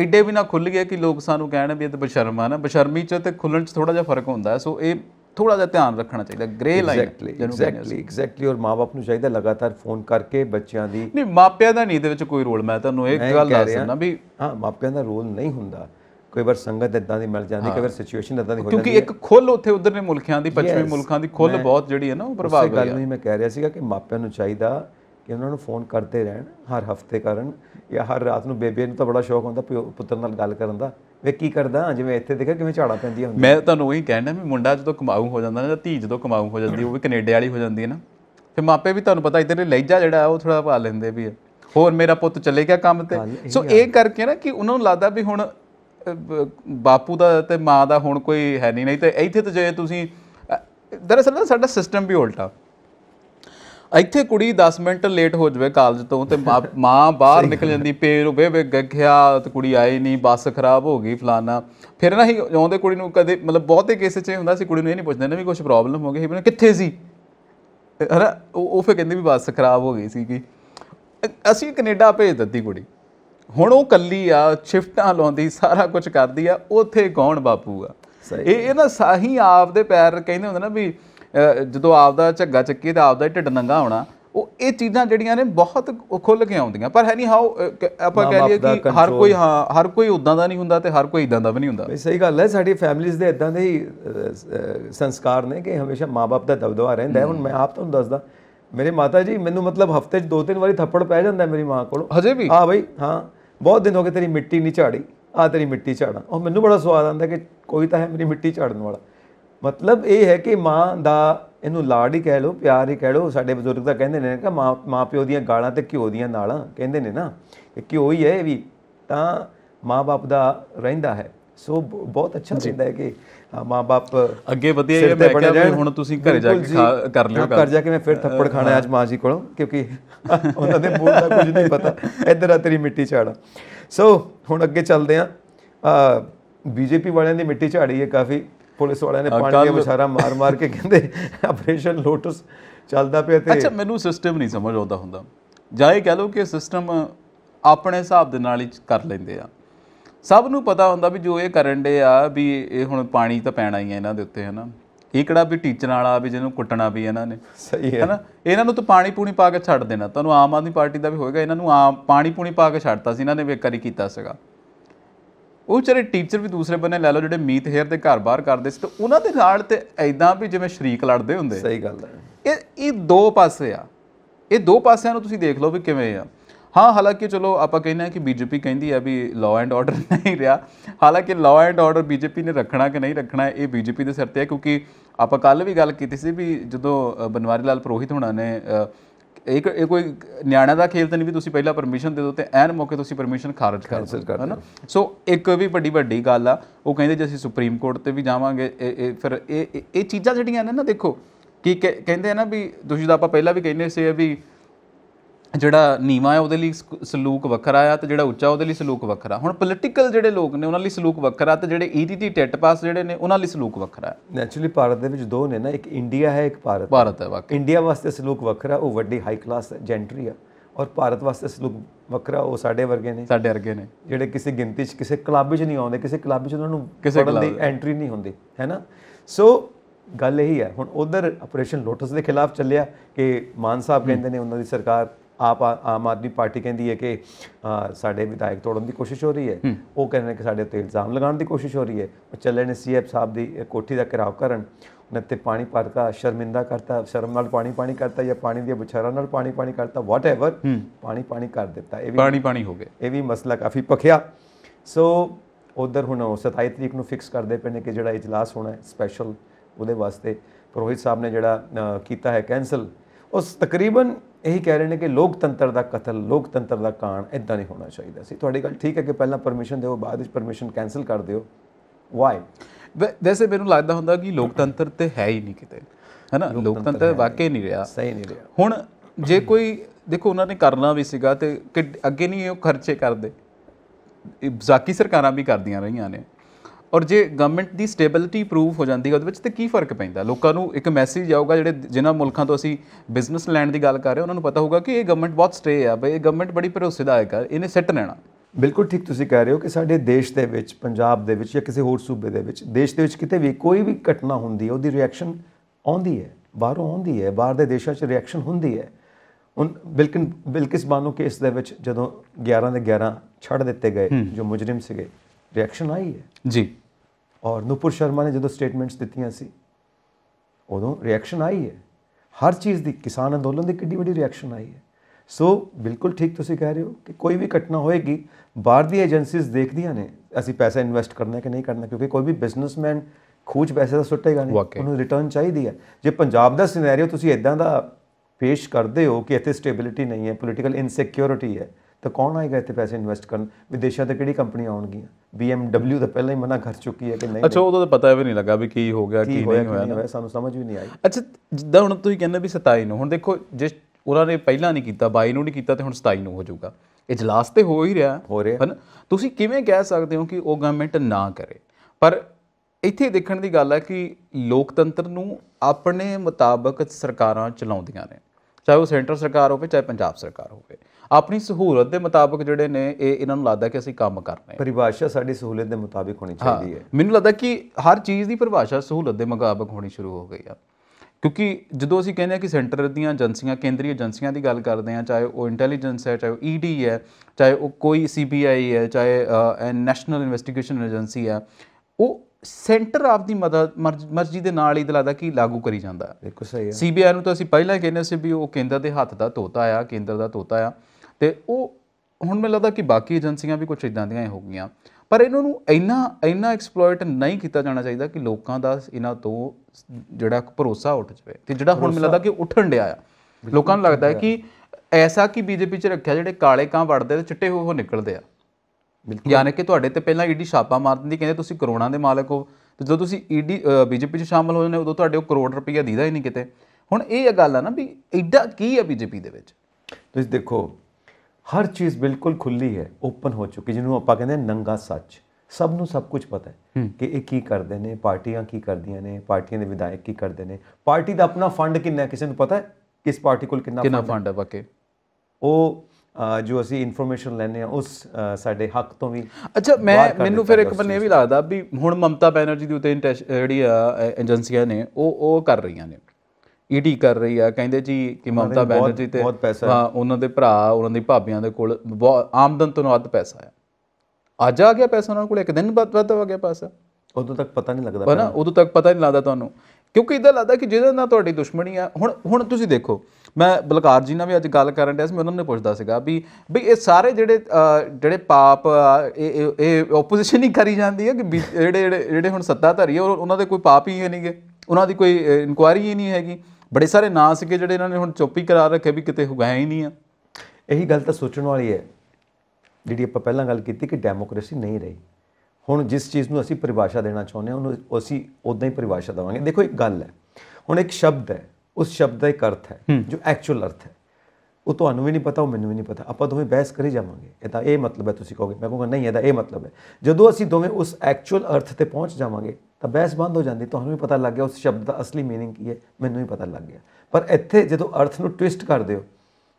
ਐਡੇ ਵੀ ਨਾ ਖੁੱਲ ਗਿਆ ਕਿ ਲੋਕ ਸਾਨੂੰ ਕਹਿਣ ਵੀ ਇਹ ਤਾਂ ਆ ਨਾ ਬਸ਼ਰਮੀ ਚ ਤੇ ਖੁੱਲਣ ਚ ਥੋੜਾ ਜਿਹਾ ਫਰਕ ਹੁੰਦਾ ਸੋ ਇਹ ਥੋੜਾ ਜਿਹਾ ਧਿਆਨ ਰੱਖਣਾ ਚਾਹੀਦਾ ਗ੍ਰੇ ਲਾਈਨ ਐਗਜ਼ੈਕਟਲੀ ਐਗਜ਼ੈਕਟਲੀ ਔਰ ਮਾਪੇ ਨੂੰ ਚਾਹੀਦਾ ਲਗਾਤਾਰ ਫੋਨ ਕਰਕੇ ਬੱਚਿਆਂ ਦੀ ਨਹੀਂ ਮਾਪਿਆਂ ਦਾ ਨਹੀਂ ਇਹਦੇ ਵਿੱਚ ਕੋਈ ਰੋਲ ਮੈਂ ਤੁਹਾਨੂੰ ਇਹ ਗੱਲ ਦੱਸ ਨਾ ਵੀ ਹਾਂ ਮਾਪਿਆਂ ਦਾ ਰੋਲ ਨਹੀਂ ਹੁੰਦਾ ਕੋਈ ਵਾਰ ਸੰਗਤ ਇਦਾਂ ਦੀ ਮਿਲ ਜਾਂਦੀ ਕਈ ਵਾਰ ਸਿਚੁਏਸ਼ਨ ਇਦਾਂ ਦੀ ਹੋ ਜਾਂਦੀ ਕਿਉਂਕਿ ਇੱਕ ਖੁੱਲ ਉੱਥੇ ਉਧਰ ਨੇ ਮੁਲਕਾਂ ਦੀ ਪੱਛਮੀ ਮੁਲਕਾਂ ਦੀ ਖੁੱਲ ਬਹੁਤ ਜਿਹੜੀ ਹੈ ਨਾ ਉਹ ਪ੍ਰਭਾਵ ਹੈ ਗੱਲ ਨਹੀਂ ਮੈਂ ਕਹਿ ਰਿਹਾ ਸੀਗਾ ਕਿ ਮਾਪਿਆਂ ਨੂੰ ਚਾਹੀਦਾ ਕਿ ਉਹਨਾਂ ਨੂੰ ਫੋਨ ਕਰਦੇ ਰਹਿਣ ਹਰ ਹਫਤੇ ਕਰਨ ਜਾਂ ਹਰ ਰਾਤ ਨੂੰ ਬੇਬੇ ਨੂੰ ਤਾਂ ਬੜਾ ਸ਼ੌਕ ਹੁੰਦਾ ਪੁੱਤਰ ਨਾਲ ਗੱਲ ਕਰਨ ਦਾ ਵੇ ਕੀ ਕਰਦਾ ਜਿਵੇਂ ਇੱਥੇ ਦੇਖਿਆ ਕਿਵੇਂ ਝਾੜਾ ਪੈਂਦੀ ਹੁੰਦੀ ਮੈਂ ਤੁਹਾਨੂੰ ਉਹੀ ਕਹਿਣਾ ਵੀ ਮੁੰਡਾ ਜਦੋਂ ਕਮਾਊ ਹੋ ਜਾਂਦਾ ਨਾ ਜਾਂ ਧੀ ਜਦੋਂ ਕਮਾਊ ਹੋ ਜਾਂਦੀ ਉਹ ਵੀ ਕੈਨੇਡਾ ਵਾਲੀ ਹੋ ਜਾਂਦੀ ਹੈ ਨਾ ਫਿਰ ਮਾਪੇ ਵੀ ਤੁਹਾਨੂੰ ਪਤਾ ਇਧਰ ਲੈਜਾ ਜਿਹੜਾ ਉਹ ਥੋੜਾ ਪਾ ਲੈਂਦੇ ਵੀ ਹੋਰ ਮੇਰਾ ਪੁੱਤ ਚਲੇ ਗਿਆ ਕੰਮ ਤੇ ਸੋ ਇਹ ਕਰਕੇ ਨਾ ਕਿ ਉਹਨਾਂ ਨੂੰ ਲੱਗਦਾ ਵੀ ਹੁਣ ਬਾਪੂ ਦਾ ਤੇ ਮਾਂ ਦਾ ਹੁਣ ਕੋਈ ਹੈ ਨਹੀਂ ਨਹੀਂ ਤੇ ਇੱਥੇ ਤੇ ਜੇ ਤੁਸੀਂ ਦਰਅਸਲ ਸਾਡਾ ਸਿਸਟਮ ਵੀ ਉਲਟਾ ਇੱਥੇ ਕੁੜੀ 10 ਮਿੰਟ ਲੇਟ ਹੋ ਜਾਵੇ ਕਾਲਜ ਤੋਂ ਤੇ ਮਾਂ ਬਾਹਰ ਨਿਕਲ ਜਾਂਦੀ ਪੇਰ ਵੇ ਵੇ ਗੱਖਿਆ ਤੇ ਕੁੜੀ ਆਈ ਨਹੀਂ ਬੱਸ ਖਰਾਬ ਹੋ ਗਈ ਫਲਾਨਾ ਫਿਰ ਨਾ ਹੀ ਆਉਂਦੇ ਕੁੜੀ ਨੂੰ ਕਦੇ ਮਤਲਬ ਬਹੁਤੇ ਕੇਸ 'ਚ ਹੁੰਦਾ ਸੀ ਕੁੜੀ ਨੂੰ ਇਹ ਨਹੀਂ ਪੁੱਛਦੇ ਨੇ ਵੀ ਕੁਝ ਪ੍ਰੋਬਲਮ ਹੋ ਗਈ ਸੀ ਕਿੱਥੇ ਸੀ ਹਨਾ ਉਹ ਫੇ ਕਹਿੰਦੇ ਵੀ ਬੱਸ ਖਰਾਬ ਹੋ ਗਈ ਸੀ ਕਿ ਅਸੀਂ ਕੈਨੇਡਾ ਭੇਜ ਦਿੱਤੀ ਕੁੜੀ ਹੁਣ ਉਹ ਕੱਲੀ ਆ ਸ਼ਿਫਟਾਂ ਲਾਉਂਦੀ ਸਾਰਾ ਕੁਝ ਕਰਦੀ ਆ ਉਥੇ ਕੌਣ ਬਾਪੂ ਆ ਇਹ ਇਹ ਨਾ ਸਾਹੀ ਆਪ ਦੇ ਪੈਰ ਕਹਿੰਦੇ ਹੁੰਦੇ ਨਾ ਵੀ ਜਦੋਂ ਆਪਦਾ ਝੱਗਾ ਚੱਕੀ ਤਾਂ ਆਪਦਾ ਹੀ ਢਿੱਡ ਨੰਗਾ ਹੋਣਾ ਉਹ ਇਹ ਚੀਜ਼ਾਂ ਜਿਹੜੀਆਂ ਨੇ ਬਹੁਤ ਖੁੱਲ ਕੇ ਆਉਂਦੀਆਂ ਪਰ ਹੈ ਨਹੀਂ ਹਾਉ ਆਪਾਂ ਕਹਿ ਲਈਏ ਕਿ ਹਰ ਕੋਈ ਹਾਂ ਹਰ ਕੋਈ ਉਦਾਂ ਦਾ ਨਹੀਂ ਹੁੰਦਾ ਤੇ ਹਰ ਕੋਈ ਇਦਾਂ ਦਾ ਵੀ ਨਹੀਂ ਹੁੰਦਾ ਸਹੀ ਗੱਲ ਹੈ ਸਾਡੀ ਫੈਮਿਲੀਜ਼ ਦੇ ਇਦਾਂ ਦੇ ਹੀ ਸੰਸਕਾਰ ਨੇ ਕਿ ਹਮੇਸ਼ਾ ਮਾਪੇ ਦਾ ਦਬਦਬਾ ਰਹਿੰਦਾ ਹੁਣ ਮੈਂ ਆਪ ਤੁਹਾਨੂੰ ਦੱਸਦਾ ਮੇਰੇ ਮਾਤਾ ਜੀ ਮੈਨੂੰ ਮਤਲਬ ਹਫਤੇ 'ਚ ਦੋ ਤਿੰਨ ਵਾਰੀ ਥੱਪੜ ਪੈ ਜਾਂਦਾ ਮੇਰੀ ਮਾਂ ਕੋਲ ਹਜੇ ਵੀ ਹਾਂ ਬਈ ਹਾਂ ਬਹੁਤ ਦਿਨ ਹੋ ਗਏ ਤੇਰੀ ਮਿੱਟੀ ਨਹੀਂ ਝਾੜੀ ਆ ਤੇਰੀ ਮਿੱਟੀ ਝਾੜਾਂ ਉਹ ਮੈਨੂੰ ਬੜਾ ਸਵਾਦ ਆਉਂਦਾ ਕਿ ਕੋਈ ਤਾਂ ਹੈ ਮੇਰੀ ਮਿੱਟੀ ਝਾੜਨ ਵਾਲਾ ਮਤਲਬ ਇਹ ਹੈ ਕਿ ਮਾਂ ਦਾ ਇਹਨੂੰ ਲਾੜ ਹੀ ਕਹਿ ਲੋ ਪਿਆਰ ਹੀ ਕਹਿ ਲੋ ਸਾਡੇ ਬਜ਼ੁਰਗ ਤਾਂ ਕਹਿੰਦੇ ਨੇ ਕਿ ਮਾਂ ਮਾਂ ਪਿਓ ਦੀਆਂ ਗਾਲਾਂ ਤੇ ਘਿਓ ਦੀਆਂ ਨਾਲਾਂ ਕਹਿੰਦੇ ਨੇ ਨਾ ਕਿ ਘਿਓ ਹੀ ਹੈ ਇਹ ਵੀ ਤਾਂ ਮਾਂ ਬਾਪ ਦਾ ਰਹਿੰਦਾ ਹੈ ਸੋ ਬਹੁਤ ਅੱਛਾ ਹੁੰਦਾ ਹੈ ਕਿ ਮਾਂ ਬਾਪ ਅੱਗੇ ਵਧਿਆ ਇਹ ਮੈਂ ਕਹਿੰਦਾ ਹੁਣ ਤੁਸੀਂ ਘਰੇ ਜਾ ਕੇ ਕਰ ਲਿਓ ਕਰ ਜਾ ਕੇ ਮੈਂ ਫਿਰ ਥੱਪੜ ਖਾਣਾ ਅੱਜ ਮਾਂ ਜੀ ਕੋਲੋਂ ਕਿਉਂਕਿ ਉਹਨਾਂ ਦੇ ਮੂਲ ਦਾ ਕੁਝ ਨਹੀਂ ਪਤਾ ਇੱਧਰ ਆ ਤੇਰੀ ਮਿੱਟੀ ਝਾੜਾ ਸੋ ਹੁਣ ਅੱਗੇ ਚੱਲਦੇ ਆ ਬੀਜੇਪੀ ਵਾਲਿਆਂ ਦੀ ਮਿੱਟੀ ਝਾੜੀ ਹੈ ਕਾਫੀ ਪੁਲਿਸ ਵਾਲਿਆਂ ਨੇ ਪਾਣੀ ਦੇ ਵਿਚਾਰਾ ਮਾਰ ਮਾਰ ਕੇ ਕਹਿੰਦੇ ਆਪਰੇਸ਼ਨ ਲੋਟਸ ਚੱਲਦਾ ਪਿਆ ਤੇ ਅੱਛਾ ਮੈਨੂੰ ਸਿਸਟਮ ਨਹੀਂ ਸਮਝ ਆਉਂਦਾ ਹੁੰਦਾ ਜਾਂ ਇਹ ਕਹਿ ਲਓ ਕਿ ਸਿਸਟਮ ਆਪਣੇ ਹਿਸਾਬ ਦੇ ਨਾਲ ਹੀ ਕਰ ਲੈਂਦੇ ਆ ਸਭ ਨੂੰ ਪਤਾ ਹੁੰਦਾ ਵੀ ਜੋ ਇਹ ਕਰਨ ਦੇ ਆ ਵੀ ਇਹ ਹੁਣ ਪਾਣੀ ਤਾਂ ਪੈਣਾ ਹੀ ਹੈ ਇਹਨਾਂ ਦੇ ਉੱਤੇ ਹਨਾ ਇਹ ਕਿਹੜਾ ਵੀ ਟੀਚਰ ਵਾਲਾ ਵੀ ਜਿਹਨੂੰ ਕੁੱਟਣਾ ਵੀ ਇਹਨਾਂ ਨੇ ਸਹੀ ਹੈ ਹਨਾ ਇਹਨਾਂ ਨੂੰ ਤਾਂ ਪਾਣੀ ਪੂਣੀ ਪਾ ਕੇ ਛੱਡ ਦੇਣਾ ਤੁਹਾਨੂੰ ਆਮ ਆਦਮੀ ਪਾਰਟੀ ਦਾ ਵੀ ਹੋਏਗਾ ਇਹਨਾਂ ਨੂੰ ਆਮ ਪਾਣੀ ਪੂਣੀ ਪਾ ਕੇ ਛੱਡਤਾ ਸੀ ਇਹਨਾਂ ਨੇ ਵੇਕਰੀ ਕੀਤਾ ਸੀਗਾ ਉਹ ਚਾਰੇ ਟੀਚਰ ਵੀ ਦੂਸਰੇ ਬੰਨੇ ਲੈ ਲਓ ਜਿਹੜੇ ਮੀਤ ਹੇਅਰ ਦੇ ਘਰ ਬਾਹਰ ਕਰਦੇ ਸੀ ਤੇ ਉਹਨਾਂ ਦੇ ਨਾਲ ਤੇ ਐਦਾਂ ਵੀ ਜਿਵੇਂ ਸ਼ਰੀਕ ਲੜਦੇ ਹੁੰਦੇ ਸਹੀ ਗੱਲ ਹੈ ਇਹ ਇਹ ਦੋ ਪਾਸੇ ਆ ਇਹ ਦੋ ਪਾਸਿਆਂ ਨੂੰ ਤੁਸੀਂ ਦੇਖ ਲਓ ਵੀ ਕਿਵੇਂ ਆ ਹਾਂ ਹਾਲਾਂਕਿ ਚਲੋ ਆਪਾਂ ਕਹਿੰਦੇ ਆ ਕਿ ਬੀਜੇਪੀ ਕਹਿੰਦੀ ਆ ਵੀ ਲਾਅ ਐਂਡ ਆਰਡਰ ਨਹੀਂ ਰਿਹਾ ਹਾਲਾਂਕਿ ਲਾਅ ਐਂਡ ਆਰਡਰ ਬੀਜੇਪੀ ਨੇ ਰੱਖਣਾ ਕਿ ਨਹੀਂ ਰੱਖਣਾ ਇਹ ਬੀਜੇਪੀ ਦੇ ਸਿਰ ਤੇ ਹੈ ਕਿਉਂਕਿ ਆਪਾਂ ਕੱਲ ਵੀ ਗੱਲ ਕੀਤੀ ਸੀ ਵੀ ਜਦੋਂ ਬਨਵਾਰੀ ਲਾਲ ਪ੍ਰੋਹਿਤ ਹੁਣਾਂ ਨੇ ਇੱਕ ਇਹ ਕੋਈ ਨਿਆਣਾ ਦਾ ਖੇਲ ਤਾਂ ਨਹੀਂ ਵੀ ਤੁਸੀਂ ਪਹਿਲਾਂ ਪਰਮਿਸ਼ਨ ਦੇ ਦਿਓ ਤੇ ਐਨ ਮੌਕੇ ਤੁਸੀਂ ਪਰਮਿਸ਼ਨ ਖਾਰਜ ਕਰ ਦਿਓ ਹਨਾ ਸੋ ਇੱਕ ਵੀ ਵੱਡੀ ਵੱਡੀ ਗੱਲ ਆ ਉਹ ਕਹਿੰਦੇ ਜੇ ਅਸੀਂ ਸੁਪਰੀਮ ਕੋਰਟ ਤੇ ਵੀ ਜਾਵਾਂਗੇ ਇਹ ਫਿਰ ਇਹ ਇਹ ਚੀਜ਼ਾਂ ਜਿਹੜੀਆਂ ਨੇ ਨਾ ਦੇਖੋ ਕੀ ਕਹਿੰਦੇ ਆ ਨਾ ਵੀ ਤੁਸੀਂ ਤਾਂ ਆਪਾਂ ਪਹਿਲਾਂ ਵੀ ਕਹਿੰਦੇ ਸੀ ਵੀ ਜਿਹੜਾ ਨੀਵਾ ਹੈ ਉਹਦੇ ਲਈ ਸਲੂਕ ਵੱਖਰਾ ਆ ਤੇ ਜਿਹੜਾ ਉੱਚਾ ਉਹਦੇ ਲਈ ਸਲੂਕ ਵੱਖਰਾ ਹੁਣ ਪੋਲੀਟੀਕਲ ਜਿਹੜੇ ਲੋਕ ਨੇ ਉਹਨਾਂ ਲਈ ਸਲੂਕ ਵੱਖਰਾ ਤੇ ਜਿਹੜੇ ਈਟੀਟੀ ਟੈਟ ਪਾਸ ਜਿਹੜੇ ਨੇ ਉਹਨਾਂ ਲਈ ਸਲੂਕ ਵੱਖਰਾ ਨੈਚੁਰਲੀ ਭਾਰਤ ਦੇ ਵਿੱਚ ਦੋ ਨੇ ਨਾ ਇੱਕ ਇੰਡੀਆ ਹੈ ਇੱਕ ਭਾਰਤ ਭਾਰਤ ਹੈ ਵਾਕਈ ਇੰਡੀਆ ਵਾਸਤੇ ਸਲੂਕ ਵੱਖਰਾ ਉਹ ਵੱਡੀ ਹਾਈ ਕਲਾਸ ਜੈਂਟਰੀ ਆ ਔਰ ਭਾਰਤ ਵਾਸਤੇ ਸਲੂਕ ਵੱਖਰਾ ਉਹ ਸਾਡੇ ਵਰਗੇ ਨੇ ਸਾਡੇ ਵਰਗੇ ਨੇ ਜਿਹੜੇ ਕਿਸੇ ਗਿਣਤੀ 'ਚ ਕਿਸੇ ਕਲੱਬ ਵਿੱਚ ਨਹੀਂ ਆਉਂਦੇ ਕਿਸੇ ਕਲੱਬ 'ਚ ਉਹਨਾਂ ਨੂੰ ਕਲੱਬ ਦੀ ਐਂਟਰੀ ਨਹੀਂ ਹੁੰਦੀ ਹੈ ਨਾ ਸੋ ਗੱਲ ਇਹੀ ਹੈ ਹੁਣ ਉਧਰ ਆਪਰੇਸ਼ਨ ਲੋਟਸ ਦੇ ਖਿਲਾਫ ਚੱਲਿਆ ਕਿ ਮਾਨ ਸਾਹਿਬ ਕਹਿੰਦੇ ਨੇ ਉਹਨਾਂ ਦੀ ਸਰਕਾਰ ਆਪ ਆਮ ਆਦਮੀ ਪਾਰਟੀ ਕਹਿੰਦੀ ਹੈ ਕਿ ਸਾਡੇ ਵਿਧਾਇਕ ਤੋੜਨ ਦੀ ਕੋਸ਼ਿਸ਼ ਹੋ ਰਹੀ ਹੈ ਉਹ ਕਹਿੰਦੇ ਨੇ ਕਿ ਸਾਡੇ ਤੇ ਇਲਜ਼ਾਮ ਲਗਾਉਣ ਦੀ ਕੋਸ਼ਿਸ਼ ਹੋ ਰਹੀ ਹੈ ਉਹ ਚੱਲੇ ਨੇ ਸੀਐਫ ਸਾਹਿਬ ਦੀ ਕੋਠੀ ਦਾ ਘਿਰਾਓ ਕਰਨ ਉਹਨਾਂ ਤੇ ਪਾਣੀ ਭਰਤਾ ਸ਼ਰਮਿੰਦਾ ਕਰਤਾ ਸ਼ਰਮ ਨਾਲ ਪਾਣੀ ਪਾਣੀ ਕਰਤਾ ਜਾਂ ਪਾਣੀ ਦੀਆਂ ਬੁਛਾਰਾਂ ਨਾਲ ਪਾਣੀ ਪਾਣੀ ਕਰਤਾ ਵਾਟਐਵਰ ਪਾਣੀ ਪਾਣੀ ਕਰ ਦਿੱਤਾ ਇਹ ਵੀ ਪਾਣੀ ਪਾਣੀ ਹੋ ਗਏ ਇਹ ਵੀ ਮਸਲਾ ਕਾਫੀ ਪਖਿਆ ਸੋ ਉਧਰ ਹੁਣ 27 ਤਰੀਕ ਨੂੰ ਫਿਕਸ ਕਰਦੇ ਪਏ ਨੇ ਕਿ ਜਿਹੜਾ ਇਜਲਾਸ ਹੋਣਾ ਹੈ ਸਪੈਸ਼ਲ ਉਹਦੇ ਵਾਸਤੇ ਪ੍ਰੋਹਿਤ ਸਾਹਿਬ ਨੇ ਜਿਹੜਾ ਕੀਤਾ ਹੈ ਕੈਨਸਲ ਉਸ ਤਕਰੀਬਨ ਇਹੀ ਕਹਿ ਰਹੇ ਨੇ ਕਿ ਲੋਕਤੰਤਰ ਦਾ ਕਤਲ ਲੋਕਤੰਤਰ ਦਾ ਕਾਣ ਇਦਾਂ ਨਹੀਂ ਹੋਣਾ ਚਾਹੀਦਾ ਸੀ ਤੁਹਾਡੀ ਗੱਲ ਠੀਕ ਹੈ ਕਿ ਪਹਿਲਾਂ ਪਰਮਿਸ਼ਨ ਦਿਓ ਬਾਅਦ ਵਿੱਚ ਪਰਮਿਸ਼ਨ ਕੈਨਸਲ ਕਰ ਦਿਓ ਵਾਈ ਵੈਸੇ ਮੈਨੂੰ ਲੱਗਦਾ ਹੁੰਦਾ ਕਿ ਲੋਕਤੰਤਰ ਤੇ ਹੈ ਹੀ ਨਹੀਂ ਕਿਤੇ ਹੈਨਾ ਲੋਕਤੰਤਰ ਵਾਕਈ ਨਹੀਂ ਰਿਹਾ ਸਹੀ ਨਹੀਂ ਰਿਹਾ ਹੁਣ ਜੇ ਕੋਈ ਦੇਖੋ ਉਹਨਾਂ ਨੇ ਕਰਨਾ ਵੀ ਸੀਗਾ ਤੇ ਅੱਗੇ ਨਹੀਂ ਉਹ ਖਰਚੇ ਕਰਦੇ ਜ਼ਾਕੀ ਸਰਕਾਰਾਂ ਵੀ ਕਰਦੀਆਂ ਰਹੀਆਂ ਨੇ ਔਰ ਜੇ ਗਵਰਨਮੈਂਟ ਦੀ ਸਟੇਬਿਲਿਟੀ ਪ੍ਰੂਫ ਹੋ ਜਾਂਦੀ ਹੈ ਉਹਦੇ ਵਿੱਚ ਤੇ ਕੀ ਫਰਕ ਪੈਂਦਾ ਲੋਕਾਂ ਨੂੰ ਇੱਕ ਮੈਸੇਜ ਆਊਗਾ ਜਿਹੜੇ ਜਿਨ੍ਹਾਂ ਮੁਲਕਾਂ ਤੋਂ ਅਸੀਂ ਬਿਜ਼ਨਸ ਲੈਣ ਦੀ ਗੱਲ ਕਰ ਰਹੇ ਉਹਨਾਂ ਨੂੰ ਪਤਾ ਹੋਊਗਾ ਕਿ ਇਹ ਗਵਰਨਮੈਂਟ ਬਹੁਤ ਸਟੇ ਆ ਬਈ ਇਹ ਗਵਰਨਮੈਂਟ ਬੜੀ ਭਰੋਸੇਦਾਇਕ ਆ ਇਹਨੇ ਸੈੱਟ ਲੈਣਾ ਬਿਲਕੁਲ ਠੀਕ ਤੁਸੀਂ ਕਹਿ ਰਹੇ ਹੋ ਕਿ ਸਾਡੇ ਦੇਸ਼ ਦੇ ਵਿੱਚ ਪੰਜਾਬ ਦੇ ਵਿੱਚ ਜਾਂ ਕਿਸੇ ਹੋਰ ਸੂਬੇ ਦੇ ਵਿੱਚ ਦੇਸ਼ ਦੇ ਵਿੱਚ ਕਿਤੇ ਵੀ ਕੋਈ ਵੀ ਘਟਨਾ ਹੁੰਦੀ ਹੈ ਉਹਦੀ ਰਿਐਕਸ਼ਨ ਆਉਂਦੀ ਹੈ ਬਾਹਰੋਂ ਆਉਂਦੀ ਹੈ ਬਾਹਰ ਦੇ ਦੇਸ਼ਾਂ 'ਚ ਰਿਐਕਸ਼ਨ ਹੁੰਦੀ ਹੈ ਹੁਣ ਬਿਲਕੁਲ ਬਿਲਕਿਸ ਬਾਨੋ ਕੇਸ ਦੇ ਵਿੱਚ ਜਦੋਂ 11 ਦੇ 11 ਛੱਡ ਦਿੱਤੇ ਗਏ ਜੋ ਮੁਜਰਮ ਸੀਗੇ ਰਿਐਕਸ਼ਨ ਆਈ ਹੈ ਜੀ ਔਰ ਨੂਪੁਰ ਸ਼ਰਮਾ ਨੇ ਜਦੋਂ ਸਟੇਟਮੈਂਟਸ ਦਿੱਤੀਆਂ ਸੀ ਉਦੋਂ ਰਿਐਕਸ਼ਨ ਆਈ ਹੈ ਹਰ ਚੀਜ਼ ਦੀ ਕਿਸਾਨ ਅੰਦੋਲਨ ਦੀ ਕਿੰਨੀ ਵੱਡੀ ਰਿਐਕਸ਼ਨ ਆਈ ਹੈ ਸੋ ਬਿਲਕੁਲ ਠੀਕ ਤੁਸੀਂ ਕਹਿ ਰਹੇ ਹੋ ਕਿ ਕੋਈ ਵੀ ਘਟਨਾ ਹੋਏਗੀ ਬਾਹਰ ਦੀ ਏਜੰਸੀਜ਼ ਦੇਖਦੀਆਂ ਨੇ ਅਸੀਂ ਪੈਸਾ ਇਨਵੈਸਟ ਕਰਨਾ ਹੈ ਕਿ ਨਹੀਂ ਕਰਨਾ ਕਿਉਂਕਿ ਕੋਈ ਵੀ ਬਿਜ਼ਨਸਮੈਨ ਖੂਚ ਪੈਸੇ ਦਾ ਸੁੱਟੇਗਾ ਨਹੀਂ ਉਹਨੂੰ ਰਿਟਰਨ ਚਾਹੀਦੀ ਹੈ ਜੇ ਪੰਜਾਬ ਦਾ ਸਿਨੈਰੀਓ ਤੁਸੀਂ ਇਦਾਂ ਦਾ ਪੇਸ਼ ਕਰਦੇ ਹੋ ਕਿ ਇੱਥੇ ਸਟੇਬਿਲਿਟੀ ਨਹੀਂ ਹੈ ਪੋਲਿਟੀਕਲ ਇਨਸਿਕਿਉਰਿਟੀ ਹੈ ਤਾਂ ਕੌਣ ਆਏਗਾ ਇੱਥੇ ਪੈਸੇ ਇਨਵੈਸਟ ਕਰਨ ਵਿਦੇਸ਼ਾਂ ਤੇ ਕਿਹੜੀ ਕੰਪਨੀ ਆਉਣਗੀਆਂ BMW ਤਾਂ ਪਹਿਲਾਂ ਹੀ ਮਨਾ ਕਰ ਚੁੱਕੀ ਹੈ ਕਿ ਨਹੀਂ ਅੱਛਾ ਉਦੋਂ ਤਾਂ ਪਤਾ ਵੀ ਨਹੀਂ ਲੱਗਾ ਵੀ ਕੀ ਹੋ ਗਿਆ ਕੀ ਨਹੀਂ ਹੋਇਆ ਸਾਨੂੰ ਸਮਝ ਵੀ ਨਹੀਂ ਆਈ ਅੱਛਾ ਜਿੱਦਾਂ ਹੁਣ ਤੁਸੀਂ ਕਹਿੰਦੇ ਵੀ 27 ਨੂੰ ਹੁਣ ਦੇਖੋ ਜੇ ਉਹਨਾਂ ਨੇ ਪਹਿਲਾਂ ਨਹੀਂ ਕੀਤਾ 22 ਨੂੰ ਨਹੀਂ ਕੀਤਾ ਤੇ ਹੁਣ 27 ਨੂੰ ਹੋ ਜਾਊਗਾ ਇਜਲਾਸ ਤੇ ਹੋ ਹੀ ਰਿਹਾ ਹੋ ਰਿਹਾ ਹਨਾ ਤੁਸੀਂ ਕਿਵੇਂ ਕਹਿ ਸਕਦੇ ਹੋ ਕਿ ਉਹ ਗਵਰਨਮੈਂਟ ਨਾ ਕਰੇ ਪਰ ਇੱਥੇ ਦੇਖਣ ਦੀ ਗੱਲ ਹੈ ਕਿ ਲੋਕਤੰਤਰ ਨੂੰ ਆਪਣੇ ਮੁਤਾਬਕ ਸਰਕਾਰਾਂ ਚਲਾਉਂਦੀਆਂ ਨੇ ਚਾਹੇ ਉਹ ਸੈਂਟਰ ਸਰਕਾਰ ਹੋਵੇ ਚਾਹੇ ਪੰਜਾਬ ਸਰਕਾਰ ਹੋਵੇ ਆਪਣੀ ਸਹੂਲਤ ਦੇ ਮੁਤਾਬਕ ਜਿਹੜੇ ਨੇ ਇਹ ਇਹਨਾਂ ਨੂੰ ਲੱਗਦਾ ਕਿ ਅਸੀਂ ਕੰਮ ਕਰਨਾ ਹੈ ਪਰਿਭਾਸ਼ਾ ਸਾਡੀ ਸਹੂਲਤ ਦੇ ਮੁਤਾਬਕ ਹੋਣੀ ਚਾਹੀਦੀ ਹੈ ਮੈਨੂੰ ਲੱਗਦਾ ਕਿ ਹਰ ਚੀਜ਼ ਦੀ ਪਰਿਭਾਸ਼ਾ ਸਹੂਲਤ ਦੇ ਮੁਤਾਬਕ ਹੋਣੀ ਸ਼ੁਰੂ ਹੋ ਗਈ ਆ ਕਿਉਂਕਿ ਜਦੋਂ ਅਸੀਂ ਕਹਿੰਦੇ ਆ ਕਿ ਸੈਂਟਰ ਦੀਆਂ ਏਜੰਸੀਆਂ ਕੇਂਦਰੀ ਏਜੰਸੀਆਂ ਦੀ ਗੱਲ ਕਰਦੇ ਆ ਚਾਹੇ ਉਹ ਇੰਟੈਲੀਜੈਂਸ ਹੈ ਚਾਹੇ ਉਹ ਈਡੀ ਹੈ ਚਾਹੇ ਉਹ ਕੋਈ ਸੀਬੀਆਈ ਹੈ ਚਾਹੇ ਨੈਸ਼ਨਲ ਇਨਵੈਸਟੀਗੇਸ਼ਨ ਏਜੰਸੀ ਹੈ ਉਹ ਸੈਂਟਰ ਆਫ ਦੀ ਮਦਦ ਮਰਜ਼ੀ ਦੇ ਨਾਲ ਹੀ ਦਲਾਦਾ ਕੀ ਲਾਗੂ ਕਰੀ ਜਾਂਦਾ ਬਿਲਕੁਲ ਸਹੀ ਹੈ ਸੀਬੀਆਈ ਨੂੰ ਤਾਂ ਅਸੀਂ ਪਹਿਲਾਂ ਕਹਿੰਦੇ ਸੀ ਵੀ ਉਹ ਕੇਂਦਰ ਦੇ ਹੱਥ ਦਾ ਤੋਤਾ ਆ ਕੇਂਦਰ ਦਾ ਤੋਤਾ ਆ ਤੇ ਉਹ ਹੁਣ ਮੈਨੂੰ ਲੱਗਦਾ ਕਿ ਬਾਕੀ ਏਜੰਸੀਆਂ ਵੀ ਕੁਝ ਇਦਾਂ ਦੀਆਂ ਹੀ ਗਈਆਂ ਪਰ ਇਹਨਾਂ ਨੂੰ ਇੰਨਾ ਇੰਨਾ ਐਕਸਪਲੋਇਟ ਨਹੀਂ ਕੀਤਾ ਜਾਣਾ ਚਾਹੀਦਾ ਕਿ ਲੋਕਾਂ ਦਾ ਇਹਨਾਂ ਤੋਂ ਜਿਹੜਾ ਭਰੋਸਾ ਉੱਠ ਜਾਵੇ ਤੇ ਜਿਹੜਾ ਹੁਣ ਮੈਨੂੰ ਲੱਗਦਾ ਕਿ ਉੱਠਣ ਡਿਆ ਆ ਲੋਕਾਂ ਨੂੰ ਲੱਗਦਾ ਹੈ ਕਿ ਐਸਾ ਕਿ ਬੀਜੇਪੀ ਚ ਰੱਖਿਆ ਜਿਹੜੇ ਕਾਲੇ ਕਾਂ ਵੜਦੇ ਤੇ ਚਿੱਟੇ ਹੋ ਹੋ ਨਿਕਲਦੇ ਆ ਬਿਲਕੁਲ ਯਾਨੀ ਕਿ ਤੁਹਾਡੇ ਤੇ ਪਹਿਲਾਂ ਈਡੀ ਛਾਪਾ ਮਾਰ ਦਿੰਦੀ ਕਹਿੰਦੇ ਤੁਸੀਂ ਕਰੋੜਾਂ ਦੇ ਮਾਲਕ ਹੋ ਤੇ ਜਦੋਂ ਤੁਸੀਂ ਈਡੀ ਬੀਜੇਪੀ ਚ ਸ਼ਾਮਲ ਹੋ ਜਾਂਦੇ ਉਦੋਂ ਤੁਹਾਡੇ ਉਹ ਕਰੋੜ ਰੁਪਈਆ ਦੀਦਾ ਹੀ ਨਹੀਂ ਕਿਤੇ ਹੁਣ ਇਹ ਗੱਲ ਆ ਨਾ ਵੀ ਐਡਾ ਕੀ ਆ ਬੀਜੇਪੀ ਦੇ ਵਿੱਚ ਤੁਸੀਂ ਦੇਖੋ ਹਰ ਚੀਜ਼ ਬਿਲਕੁਲ ਖੁੱਲੀ ਹੈ ਓਪਨ ਹੋ ਚੁੱਕੀ ਜਿਹਨੂੰ ਆਪਾਂ ਕਹਿੰਦੇ ਨੰਗਾ ਸੱਚ ਸਭ ਨੂੰ ਸਭ ਕੁਝ ਪਤਾ ਹੈ ਕਿ ਇਹ ਕੀ ਕਰਦੇ ਨੇ ਪਾਰਟੀਆਂ ਕੀ ਕਰਦੀਆਂ ਨੇ ਪਾਰਟੀਆਂ ਦੇ ਵਿਧਾਇਕ ਕੀ ਕਰਦੇ ਨੇ ਪਾਰਟੀ ਦਾ ਆਪਣਾ ਫੰਡ ਕਿੰਨਾ ਕਿਸੇ ਨੂੰ ਪਤਾ ਹੈ ਕਿਸ ਪਾਰਟੀ ਕੋਲ ਕਿੰਨਾ ਫੰਡ ਹੈ ਵਕੇ ਉਹ ਜੋ ਅਸੀਂ ਇਨਫੋਰਮੇਸ਼ਨ ਲੈਣੇ ਆ ਉਸ ਸਾਡੇ ਹੱਕ ਤੋਂ ਵੀ ਅੱਛਾ ਮੈਂ ਮੈਨੂੰ ਫਿਰ ਇੱਕ ਬੰਨੇ ਵੀ ਲੱਗਦਾ ਵੀ ਹੁਣ ਮਮਤਾ ਬੈਨਰਜੀ ਦੇ ਉੱਤੇ ਜਿਹੜੀ ਏਜੰਸੀਆਂ ਨੇ ਉਹ ਉਹ ਕਰ ਰਹੀਆਂ ਨੇ ਈਡੀ ਕਰ ਰਹੀ ਆ ਕਹਿੰਦੇ ਜੀ ਕਿ ਮਮਤਾ ਬੈਨਰਜੀ ਤੇ ਹਾਂ ਉਹਨਾਂ ਦੇ ਭਰਾ ਉਹਨਾਂ ਦੀ ਭਾਬੀਆਂ ਦੇ ਕੋਲ ਆਮਦਨ ਤੋਂ ਵੱਧ ਪੈਸਾ ਆ ਅੱਜ ਆ ਗਿਆ ਪੈਸਾ ਉਹਨਾਂ ਕੋਲ ਇੱਕ ਦਿਨ ਬਾਅਦ ਵੱਧ ਆ ਗਿਆ ਪੈਸਾ ਉਦੋਂ ਤੱਕ ਪਤਾ ਨਹੀਂ ਲੱਗਦਾ ਨਾ ਉਦੋਂ ਤੱਕ ਪਤਾ ਨਹੀਂ ਲੱਗਦਾ ਤੁਹਾਨੂੰ ਕਿਉਂਕਿ ਇਦਾਂ ਲੱਗਦਾ ਕਿ ਜਿਹਦੇ ਨਾਲ ਤੁਹਾਡੀ ਦੁਸ਼ਮਣੀ ਆ ਹੁਣ ਹੁਣ ਤੁਸੀਂ ਦੇਖੋ ਮੈਂ ਬਲਕਾਰ ਜੀ ਨਾਲ ਵੀ ਅੱਜ ਗੱਲ ਕਰਨ ਡਿਆ ਸੀ ਮੈਂ ਉਹਨਾਂ ਨੂੰ ਪੁੱਛਦਾ ਸੀਗਾ ਵੀ ਵੀ ਇਹ ਸਾਰੇ ਜਿਹੜੇ ਜਿਹੜੇ ਪਾਪ ਇਹ ਇਹ ਆਪੋਜੀਸ਼ਨ ਹੀ ਕਰੀ ਜਾਂਦੀ ਹੈ ਕਿ ਜਿਹੜੇ ਜਿਹੜੇ ਹੁਣ ਸੱਤਾਧਾਰੀ ਆ ਉਹਨਾਂ ਦੇ ਕੋਈ ਪਾਪ ਹੀ ਨਹੀਂਗੇ ਉਹਨਾਂ ਦੀ ਕੋਈ ਇਨਕੁਆਇਰੀ ਹੀ ਨਹੀਂ ਹੈਗੀ ਬੜੇ ਸਾਰੇ ਨਾਂ ਸੀਗੇ ਜਿਹੜੇ ਇਹਨਾਂ ਨੇ ਹੁਣ ਚੁੱਪੀ ਕਰਾ ਰੱਖੇ ਵੀ ਕਿਤੇ ਹੋਇਆ ਹੀ ਨਹੀਂ ਆ ਇਹੀ ਗੱਲ ਤਾਂ ਸੋਚਣ ਵਾਲੀ ਹੈ ਜਿਹੜੀ ਆਪਾਂ ਪਹਿਲਾਂ ਗੱਲ ਕੀਤੀ ਕਿ ਡੈਮੋਕ੍ਰੇਸੀ ਨਹੀਂ ਰਹੀ ਹੁਣ ਜਿਸ ਚੀਜ਼ ਨੂੰ ਅਸੀਂ ਪਰਿਭਾਸ਼ਾ ਦੇਣਾ ਚਾਹੁੰਦੇ ਹਾਂ ਉਹਨੂੰ ਅਸੀਂ ਉਦਾਂ ਹੀ ਪਰਿਭਾਸ਼ਾ ਦਵਾਂਗੇ ਦੇਖੋ ਇੱਕ ਗੱਲ ਹੈ ਹੁਣ ਇੱਕ ਸ਼ਬਦ ਹੈ ਉਸ ਸ਼ਬਦ ਦਾ ਇੱਕ ਅਰਥ ਹੈ ਜੋ ਐਕਚੁਅਲ ਅਰਥ ਹੈ ਉਹ ਤੁਹਾਨੂੰ ਵੀ ਨਹੀਂ ਪਤਾ ਉਹ ਮੈਨੂੰ ਵੀ ਨਹੀਂ ਪਤਾ ਆਪਾਂ ਦੋਵੇਂ ਬਹਿਸ ਕਰੀ ਜਾਵਾਂਗੇ ਇਹ ਤਾਂ ਇਹ ਮਤਲਬ ਹੈ ਤੁਸੀਂ ਕਹੋਗੇ ਮੈਂ ਕਹੂੰਗਾ ਨਹੀਂ ਇਹਦਾ ਇਹ ਮਤਲਬ ਹੈ ਜਦੋਂ ਅਸੀਂ ਦੋਵੇਂ ਉਸ ਐਕਚੁਅਲ ਅਰਥ ਤੇ ਪਹੁੰਚ ਜਾਵਾਂਗੇ ਤਾਂ ਬਹਿਸ ਬੰਦ ਹੋ ਜਾਂਦੀ ਤੁਹਾਨੂੰ ਵੀ ਪਤਾ ਲੱਗ ਗਿਆ ਉਸ ਸ਼ਬਦ ਦਾ ਅਸਲੀ मीनिंग ਕੀ ਹੈ ਮੈਨੂੰ ਵੀ ਪਤਾ ਲੱਗ ਗਿਆ ਪਰ ਇੱਥੇ ਜਦੋਂ ਅਰਥ ਨੂੰ ਟਵਿਸਟ ਕਰਦੇ ਹੋ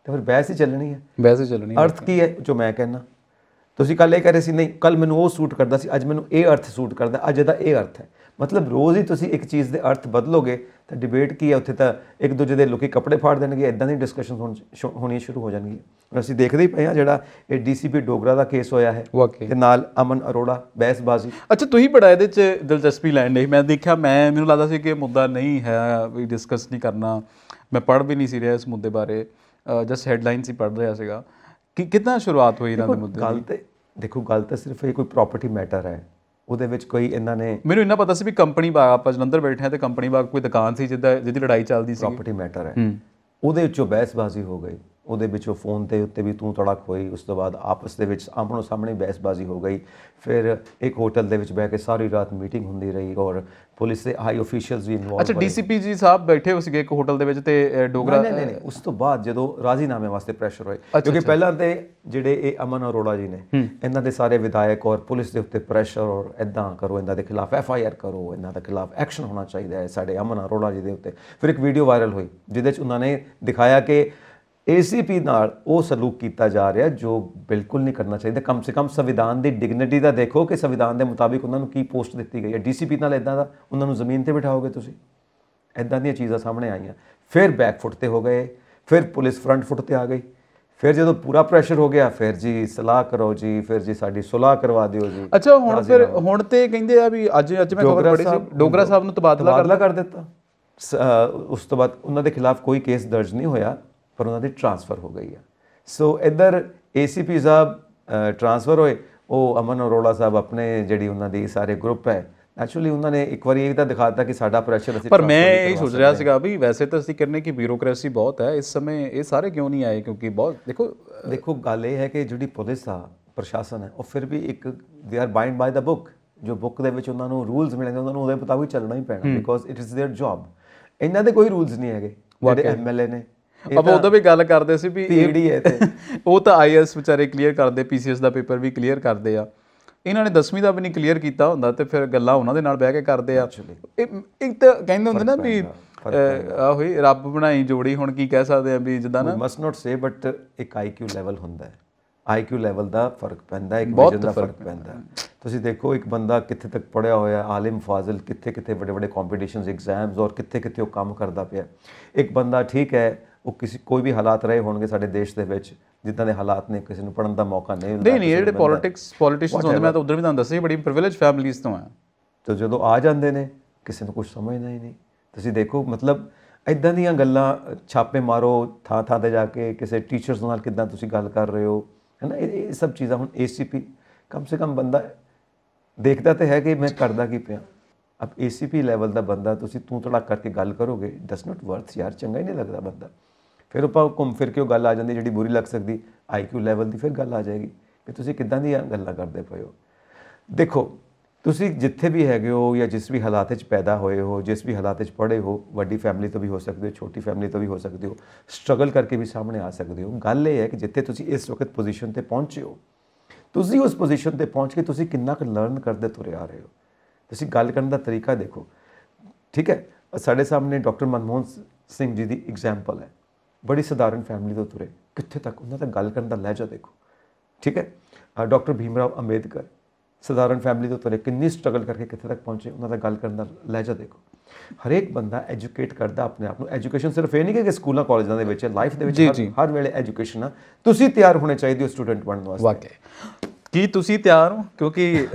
ਤਾਂ ਫਿਰ ਬਹਿਸ ਹੀ ਚੱਲਣੀ ਹੈ ਬਹਿਸ ਹੀ ਚੱਲਣੀ ਹੈ ਅਰਥ ਕੀ ਹੈ ਜੋ ਮੈਂ ਕਹਿੰਨਾ ਤੁਸੀਂ ਕੱਲ ਇਹ ਰਹੇ ਸੀ ਨਹੀਂ ਕੱਲ ਮੈਨੂੰ ਉਹ ਸੂਟ ਕਰਦਾ ਸੀ ਅੱਜ ਮੈਨੂੰ ਇਹ ਅਰਥ ਸੂਟ ਕਰਦਾ ਅੱਜ ਇਹਦਾ ਇਹ ਅਰਥ ਹੈ ਮਤਲਬ ਰੋਜ਼ ਹੀ ਤੁਸੀਂ ਇੱਕ ਚੀਜ਼ ਦੇ ਅਰਥ ਬਦਲੋਗੇ ਤਾਂ ਡਿਬੇਟ ਕੀ ਹੈ ਉੱਥੇ ਤਾਂ ਇੱਕ ਦੂਜੇ ਦੇ ਲੋਕੀ ਕੱਪੜੇ ਫਾੜ ਦੇਣਗੇ ਇਦਾਂ ਦੀ ਡਿਸਕਸ਼ਨ ਹੋਣੀ ਸ਼ੁਰੂ ਹੋ ਜਾਣਗੀ ਅਸੀਂ ਦੇਖਦੇ ਹੀ ਪਏ ਆ ਜਿਹੜਾ ਇਹ ਡੀਸੀਪੀ ਡੋਗਰਾ ਦਾ ਕੇਸ ਹੋਇਆ ਹੈ ਤੇ ਨਾਲ ਅਮਨ ਅਰੋੜਾ ਬਹਿਸਬਾਜ਼ੀ ਅੱਛਾ ਤੁਸੀਂ ਬੜਾ ਇਹਦੇ 'ਚ ਦਿਲਚਸਪੀ ਲੈਣ ਨਹੀਂ ਮੈਂ ਦੇਖਿਆ ਮੈਂ ਮੈਨੂੰ ਲੱਗਦਾ ਸੀ ਕਿ ਇਹ ਮੁੱਦਾ ਨਹੀਂ ਹੈ ਵੀ ਡਿਸਕਸ ਨਹੀਂ ਕਰਨਾ ਮੈਂ ਪੜ੍ਹ ਵੀ ਨਹੀਂ ਸੀ ਰਿਹਾ ਇਸ ਮੁੱਦੇ ਬਾਰੇ ਜਸਟ ਹੈਡਲਾਈਨਸ ਹੀ ਪੜ੍ਹ ਰਿਹਾ ਸੀਗਾ ਕਿ ਕਿੰਨਾ ਸ਼ੁਰੂਆਤ ਹੋਈ ਇਹਨਾਂ ਦੇ ਮੁੱਦੇ ਦੀ ਗੱਲ ਤੇ ਦੇਖੋ ਗੱਲ ਤਾਂ ਸਿਰਫ ਇਹ ਕੋਈ ਪ੍ਰਾਪਰਟੀ ਮੈਟਰ ਹੈ ਉਹਦੇ ਵਿੱਚ ਕੋਈ ਇਹਨਾਂ ਨੇ ਮੈਨੂੰ ਇਹਨਾਂ ਪਤਾ ਸੀ ਵੀ ਕੰਪਨੀ ਬਾਗ ਆਪਾਂ ਜਲੰਧਰ ਬੈਠੇ ਆ ਤੇ ਕੰਪਨੀ ਬਾਗ ਕੋਈ ਦੁਕਾਨ ਸੀ ਜਿੱਦਾਂ ਜਿੱਦੀ ਲੜਾਈ ਚੱਲਦੀ ਸੀ ਪ੍ਰਾਪਰਟੀ ਮੈਟਰ ਹੈ ਉਹਦੇ ਵਿੱਚੋਂ ਬਹਿਸਬਾਜ਼ੀ ਹੋ ਗਈ ਉਹਦੇ ਵਿੱਚੋਂ ਫੋਨ ਤੇ ਉੱਤੇ ਵੀ ਤੂੰ ਤੜਕ ਹੋਈ ਉਸ ਤੋਂ ਬਾਅਦ ਆਪਸ ਦੇ ਵਿੱਚ ਆਪਣੋ ਸਾਹਮਣੇ ਬਹਿਸਬਾਜ਼ੀ ਹੋ ਗਈ ਫਿਰ ਇੱਕ ਹੋਟਲ ਦੇ ਵਿੱਚ ਬਹਿ ਕੇ ਸਾਰੀ ਰਾਤ ਮੀਟਿੰਗ ਹੁੰਦੀ ਰਹੀ ਔਰ ਪੁਲਿਸ ਦੇ ਹਾਈ ਅਫੀਸ਼ੀਅਲਸ ਵੀ ਇਨਵੋਲਵ ਅੱਛਾ ਡੀਸੀਪੀ ਜੀ ਸਾਹਿਬ ਬੈਠੇ ਹੋ ਸੀਗੇ ਇੱਕ ਹੋਟਲ ਦੇ ਵਿੱਚ ਤੇ ਡੋਗਰਾ ਨਹੀਂ ਨਹੀਂ ਉਸ ਤੋਂ ਬਾਅਦ ਜਦੋਂ ਰਾਜ਼ੀਨਾਮੇ ਵਾਸਤੇ ਪ੍ਰੈਸ਼ਰ ਹੋਏ ਕਿਉਂਕਿ ਪਹਿਲਾਂ ਤੇ ਜਿਹੜੇ ਇਹ ਅਮਨ ਅਰੋੜਾ ਜੀ ਨੇ ਇਹਨਾਂ ਦੇ ਸਾਰੇ ਵਿਧਾਇਕ ਔਰ ਪੁਲਿਸ ਦੇ ਉੱਤੇ ਪ੍ਰੈਸ਼ਰ ਔਰ ਐਦਾਂ ਕਰੋ ਇਹਨਾਂ ਦੇ ਖਿਲਾਫ ਐਫ ਆਈ ਆਰ ਕਰੋ ਇਹਨਾਂ ਦੇ ਖਿਲਾਫ ਐਕਸ਼ਨ ਹੋਣਾ ਚਾਹੀਦਾ ਹੈ ਸਾਡੇ ਅਮਨ ਅਰੋੜਾ ਜੀ ਦੇ ਉੱਤੇ ਫਿਰ ਇੱਕ ਵੀਡੀਓ ਵਾਇਰਲ ਹੋਈ ਜਿਹਦੇ ਵਿੱਚ ਉਹਨਾਂ ਨੇ ਦਿਖਾਇਆ ਕਿ ਏਸੀਪੀ ਨਾਲ ਉਹ ਸਲੂਕ ਕੀਤਾ ਜਾ ਰਿਹਾ ਜੋ ਬਿਲਕੁਲ ਨਹੀਂ ਕਰਨਾ ਚਾਹੀਦਾ ਕਮ ਸੇ ਕਮ ਸੰਵਿਧਾਨ ਦੀ ਡਿਗਨਿਟੀ ਦਾ ਦੇਖੋ ਕਿ ਸੰਵਿਧਾਨ ਦੇ ਮੁਤਾਬਿਕ ਉਹਨਾਂ ਨੂੰ ਕੀ ਪੋਸਟ ਦਿੱਤੀ ਗਈ ਹੈ ਡੀਸੀਪੀ ਨਾਲ ਇਦਾਂ ਦਾ ਉਹਨਾਂ ਨੂੰ ਜ਼ਮੀਨ ਤੇ ਬਿਠਾਓਗੇ ਤੁਸੀਂ ਇਦਾਂ ਦੀਆਂ ਚੀਜ਼ਾਂ ਸਾਹਮਣੇ ਆਈਆਂ ਫਿਰ ਬੈਕ ਫੁੱਟ ਤੇ ਹੋ ਗਏ ਫਿਰ ਪੁਲਿਸ ਫਰੰਟ ਫੁੱਟ ਤੇ ਆ ਗਈ ਫਿਰ ਜਦੋਂ ਪੂਰਾ ਪ੍ਰੈਸ਼ਰ ਹੋ ਗਿਆ ਫਿਰ ਜੀ ਸਲਾਹ ਕਰੋ ਜੀ ਫਿਰ ਜੀ ਸਾਡੀ ਸੁਲਾਹ ਕਰਵਾ ਦਿਓ ਜੀ ਅੱਛਾ ਹੁਣ ਫਿਰ ਹੁਣ ਤੇ ਕਹਿੰਦੇ ਆ ਵੀ ਅੱਜ ਅੱਜ ਮੈਂ ਖਬਰ ਪੜ੍ਹੀ ਸੀ ਡੋਗਰਾ ਸਾਹਿਬ ਨੂੰ ਤਬਾਦਲਾ ਕਰ ਦਿੱਤਾ ਉਸ ਤੋਂ ਬਾਅਦ ਉਹਨਾਂ ਦੇ ਖਿਲਾਫ ਕੋਈ ਕੇਸ ਦਰਜ ਨਹੀਂ ਹੋਇਆ ਪਰ ਉਹਨਾਂ ਦੀ ਟ੍ਰਾਂਸਫਰ ਹੋ ਗਈ ਆ ਸੋ ਇਧਰ ਏਸੀਪੀ ਸਾਹਿਬ ਟ੍ਰਾਂਸਫਰ ਹੋਏ ਉਹ ਅਮਨ ਅਰੋੜਾ ਸਾਹਿਬ ਆਪਣੇ ਜਿਹੜੀ ਉਹਨਾਂ ਦੀ ਸਾਰੇ ਗਰੁੱਪ ਹੈ ਐਕਚੁਅਲੀ ਉਹਨਾਂ ਨੇ ਇੱਕ ਵਾਰੀ ਇਹ ਤਾਂ ਦਿਖਾਤਾ ਕਿ ਸਾਡਾ ਪ੍ਰੈਸ਼ਰ ਅਸੀਂ ਪਰ ਮੈਂ ਇਹ ਸੋਚ ਰਿਹਾ ਸੀਗਾ ਵੀ ਵੈਸੇ ਤਾਂ ਅਸੀਂ ਕਰਨੇ ਕਿ ਬਿਊਰੋਕ੍ਰੇਸੀ ਬਹੁਤ ਹੈ ਇਸ ਸਮੇਂ ਇਹ ਸਾਰੇ ਕਿਉਂ ਨਹੀਂ ਆਏ ਕਿਉਂਕਿ ਬਹੁਤ ਦੇਖੋ ਦੇਖੋ ਗੱਲ ਇਹ ਹੈ ਕਿ ਜਿਹੜੀ ਪੁਲਿਸ ਆ ਪ੍ਰਸ਼ਾਸਨ ਹੈ ਉਹ ਫਿਰ ਵੀ ਇੱਕ they are bound by the book ਜੋ ਬੁੱਕ ਦੇ ਵਿੱਚ ਉਹਨਾਂ ਨੂੰ ਰੂਲਸ ਮਿਲਣਗੇ ਉਹਨਾਂ ਨੂੰ ਉਹਦੇ ਮੁਤਾਬਿਕ ਚੱਲਣਾ ਹੀ ਪੈਣਾ because it is their job ਇਹਨਾਂ ਦੇ ਕੋਈ ਰੂਲਸ ਨਹੀਂ ਹੈਗੇ ਜਿਹੜੇ ਐਮਐਲਏ ਨੇ ਆਪਾਂ ਉਹਦਾ ਵੀ ਗੱਲ ਕਰਦੇ ਸੀ ਵੀ ਪੀੜੀ ਹੈ ਤੇ ਉਹ ਤਾਂ ਆਈਐਸ ਵਿਚਾਰੇ ਕਲੀਅਰ ਕਰਦੇ ਪੀਸੀਐਸ ਦਾ ਪੇਪਰ ਵੀ ਕਲੀਅਰ ਕਰਦੇ ਆ ਇਹਨਾਂ ਨੇ 10ਵੀਂ ਦਾ ਵੀ ਨਹੀਂ ਕਲੀਅਰ ਕੀਤਾ ਹੁੰਦਾ ਤੇ ਫਿਰ ਗੱਲਾਂ ਉਹਨਾਂ ਦੇ ਨਾਲ ਬਹਿ ਕੇ ਕਰਦੇ ਆ ਇਹ ਇੱਕ ਤਾਂ ਕਹਿੰਦੇ ਹੁੰਦੇ ਨਾ ਵੀ ਆ ਹੋਈ ਰੱਬ ਬਣਾਈ ਜੋੜੀ ਹੁਣ ਕੀ ਕਹਿ ਸਕਦੇ ਆ ਵੀ ਜਿੱਦਾਂ ਨਾ ਮਸਟ ਨਾਟ ਸੇ ਬਟ ਇੱਕ ਆਈਕਿਊ ਲੈਵਲ ਹੁੰਦਾ ਹੈ ਆਈਕਿਊ ਲੈਵਲ ਦਾ ਫਰਕ ਪੈਂਦਾ ਇੱਕ ਵਿਜ਼ਨ ਦਾ ਫਰਕ ਪੈਂਦਾ ਤੁਸੀਂ ਦੇਖੋ ਇੱਕ ਬੰਦਾ ਕਿੱਥੇ ਤੱਕ ਪੜਿਆ ਹੋਇਆ ਆਲਮ ਫਾਜ਼ਲ ਫਾਜ਼ਿਲ ਕਿੱਥੇ ਕਿੱਥੇ ਵੱਡੇ ਵੱਡੇ ਕੰਪੀਟੀਸ਼ਨਸ ਐਗਜ਼ਾਮਸ ਔਰ ਕਿੱਥੇ ਕਿੱਥੇ ਉਹ ਕੰਮ ਕਰਦਾ ਪਿਆ ਇੱਕ ਬੰਦਾ ਠੀਕ ਹੈ ਉਹ ਕਿਸੇ ਕੋਈ ਵੀ ਹਾਲਾਤ ਰਹੇ ਹੋਣਗੇ ਸਾਡੇ ਦੇਸ਼ ਦੇ ਵਿੱਚ ਜਿੱਦਾਂ ਦੇ ਹਾਲਾਤ ਨੇ ਕਿਸੇ ਨੂੰ ਪੜਨ ਦਾ ਮੌਕਾ ਨਹੀਂ ਹੁੰਦਾ ਨਹੀਂ ਨਹੀਂ ਜਿਹੜੇ ਪੋਲਿਟਿਕਸ ਪੋਲਿਟਿਸ਼ੀਅਨਸ ਹੁੰਦੇ ਮੈਂ ਤਾਂ ਉਧਰ ਵੀ ਤੁਹਾਨੂੰ ਦੱਸਿਆ ਬੜੀ ਪ੍ਰਿਵਿਲੇਜ ਫੈਮਲੀਆਂ ਤੋਂ ਆ ਤੇ ਜਦੋਂ ਆ ਜਾਂਦੇ ਨੇ ਕਿਸੇ ਨੂੰ ਕੁਝ ਸਮਝਦਾ ਹੀ ਨਹੀਂ ਤੁਸੀਂ ਦੇਖੋ ਮਤਲਬ ਇਦਾਂ ਦੀਆਂ ਗੱਲਾਂ ਛਾਪੇ ਮਾਰੋ ਥਾਂ ਥਾਂ ਤੇ ਜਾ ਕੇ ਕਿਸੇ ਟੀਚਰਸ ਨਾਲ ਕਿਦਾਂ ਤੁਸੀਂ ਗੱਲ ਕਰ ਰਹੇ ਹੋ ਹੈਨਾ ਇਹ ਸਭ ਚੀਜ਼ਾਂ ਹੁਣ ਏਸੀਪੀ ਕਮ ਸੇ ਕਮ ਬੰਦਾ ਦੇਖਦਾ ਤੇ ਹੈ ਕਿ ਮੈਂ ਕਰਦਾ ਕੀ ਪਿਆ ਅਬ ਏਸੀਪੀ ਲੈਵਲ ਦਾ ਬੰਦਾ ਤੁਸੀਂ ਤੂੰ ਤੜਾ ਕਰਕੇ ਗੱਲ ਕਰੋਗੇ ਡਸ ਨਾਟ ਵਰਥ ਯਾਰ ਚੰਗਾ ਹੀ ਨਹੀਂ ਲੱਗਦਾ ਬੰਦਾ ਫਿਰ ਆਪਾਂ ਘੁੰਮ ਫਿਰ ਕੇ ਉਹ ਗੱਲ ਆ ਜਾਂਦੀ ਜਿਹੜੀ ਬੁਰੀ ਲੱਗ ਸਕਦੀ ਆਈਕਿਊ ਲੈਵਲ ਦੀ ਫਿਰ ਗੱਲ ਆ ਜਾਏਗੀ ਕਿ ਤੁਸੀਂ ਕਿੱਦਾਂ ਦੀ ਗੱਲਾਂ ਕਰਦੇ ਪਏ ਹੋ ਦੇਖੋ ਤੁਸੀਂ ਜਿੱਥੇ ਵੀ ਹੈਗੇ ਹੋ ਜਾਂ ਜਿਸ ਵੀ ਹਾਲਾਤ ਵਿੱਚ ਪੈਦਾ ਹੋਏ ਹੋ ਜਿਸ ਵੀ ਹਾਲਾਤ ਵਿੱਚ ਪੜੇ ਹੋ ਵੱਡੀ ਫੈਮਿਲੀ ਤੋਂ ਵੀ ਹੋ ਸਕਦੇ ਹੋ ਛੋਟੀ ਫੈਮਿਲੀ ਤੋਂ ਵੀ ਹੋ ਸਕਦੇ ਹੋ ਸਟਰਗਲ ਕਰਕੇ ਵੀ ਸਾਹਮਣੇ ਆ ਸਕਦੇ ਹੋ ਗੱਲ ਇਹ ਹੈ ਕਿ ਜਿੱਥੇ ਤੁਸੀਂ ਇਸ ਵਕਤ ਪੋਜੀਸ਼ਨ ਤੇ ਪਹੁੰਚੇ ਹੋ ਤੁਸੀਂ ਉਸ ਪੋਜੀਸ਼ਨ ਤੇ ਪਹੁੰਚ ਕੇ ਤੁਸੀਂ ਕਿੰਨਾ ਕੁ ਲਰਨ ਕਰਦੇ ਤੁਰੇ ਆ ਰਹੇ ਹੋ ਤੁਸੀਂ ਗੱਲ ਕਰਨ ਦਾ ਤਰੀਕਾ ਦੇਖੋ ਠੀਕ ਹੈ ਸਾਡੇ ਸਾਹਮਣੇ ਡਾਕਟਰ ਮਨਮੋਹਨ ਸਿੰਘ ਜੀ ਦੀ ਐਗਜ਼ਾਮਪਲ ਹੈ ਬੜੀ ਸਧਾਰਨ ਫੈਮਿਲੀ ਤੋਂ ਤੁਰੇ ਕਿੱਥੇ ਤੱਕ ਉਹਨਾਂ ਦਾ ਗੱਲ ਕਰਨ ਦਾ ਲਹਿਜਾ ਦੇਖੋ ਠੀਕ ਹੈ ਡਾਕਟਰ ਭੀਮਰਾਵ ਅੰਬੇਦਕਰ ਸਧਾਰਨ ਫੈਮਿਲੀ ਤੋਂ ਤੁਰੇ ਕਿੰਨੀ ਸਟਰਗਲ ਕਰਕੇ ਕਿੱਥੇ ਤੱਕ ਪਹੁੰਚੇ ਉਹਨਾਂ ਦਾ ਗੱਲ ਕਰਨ ਦਾ ਲਹਿਜਾ ਦੇਖੋ ਹਰੇਕ ਬੰਦਾ ਐਜੂਕੇਟ ਕਰਦਾ ਆਪਣੇ ਆਪ ਨੂੰ ਐਜੂਕੇਸ਼ਨ ਸਿਰਫ ਇਹ ਨਹੀਂ ਕਿ ਸਕੂਲਾਂ ਕਾਲਜਾਂ ਦੇ ਵਿੱਚ ਲਾਈਫ ਦੇ ਵਿੱਚ ਹਰ ਵੇਲੇ ਐਜੂਕੇਸ਼ਨ ਆ ਤੁਸੀਂ ਤਿਆਰ ਹੋਣੇ ਚਾਹੀਦੇ ਹੋ ਸਟੂਡੈਂਟ ਬਣਨ ਵਾਸਤੇ ਵਾਕਈ ਕੀ ਤੁਸੀਂ ਤਿਆਰ ਹੋ ਕਿਉਂਕਿ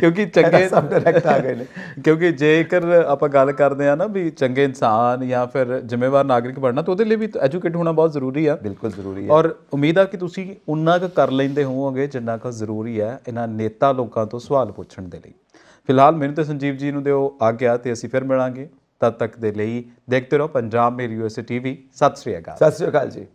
ਕਿਉਂਕਿ ਚੰਗੇ ਸਭ ਡਾਇਰੈਕਟ ਆ ਗਏ ਨੇ ਕਿਉਂਕਿ ਜੇਕਰ ਆਪਾਂ ਗੱਲ ਕਰਦੇ ਆ ਨਾ ਵੀ ਚੰਗੇ ਇਨਸਾਨ ਜਾਂ ਫਿਰ ਜ਼ਿੰਮੇਵਾਰ ਨਾਗਰਿਕ ਬਣਨਾ ਤਾਂ ਉਹਦੇ ਲਈ ਵੀ ਐਜੂਕੇਟ ਹੋਣਾ ਬਹੁਤ ਜ਼ਰੂਰੀ ਆ ਬਿਲਕੁਲ ਜ਼ਰੂਰੀ ਹੈ ਔਰ ਉਮੀਦ ਆ ਕਿ ਤੁਸੀਂ ਉਹਨਾਂ ਕ ਕਰ ਲੈਂਦੇ ਹੋਵੋਗੇ ਜਿੰਨਾ ਕ ਜ਼ਰੂਰੀ ਹੈ ਇਹਨਾਂ ਨੇਤਾ ਲੋਕਾਂ ਤੋਂ ਸਵਾਲ ਪੁੱਛਣ ਦੇ ਲਈ ਫਿਲਹਾਲ ਮੈਨੂੰ ਤੇ ਸੰਜੀਵ ਜੀ ਨੂੰ ਦਿਓ ਆਗਿਆ ਤੇ ਅਸੀਂ ਫਿਰ ਮਿਲਾਂਗੇ ਤਦ ਤੱਕ ਦੇ ਲਈ ਦੇਖਦੇ ਰਹੋ ਪੰਜਾਬ ਮੇਰੀ ਯੂਐਸਏ ਟੀਵੀ ਸਤਿ ਸ੍ਰੀ ਅਕਾਲ ਸਤਿ ਸ੍ਰੀ ਅਕਾਲ ਜੀ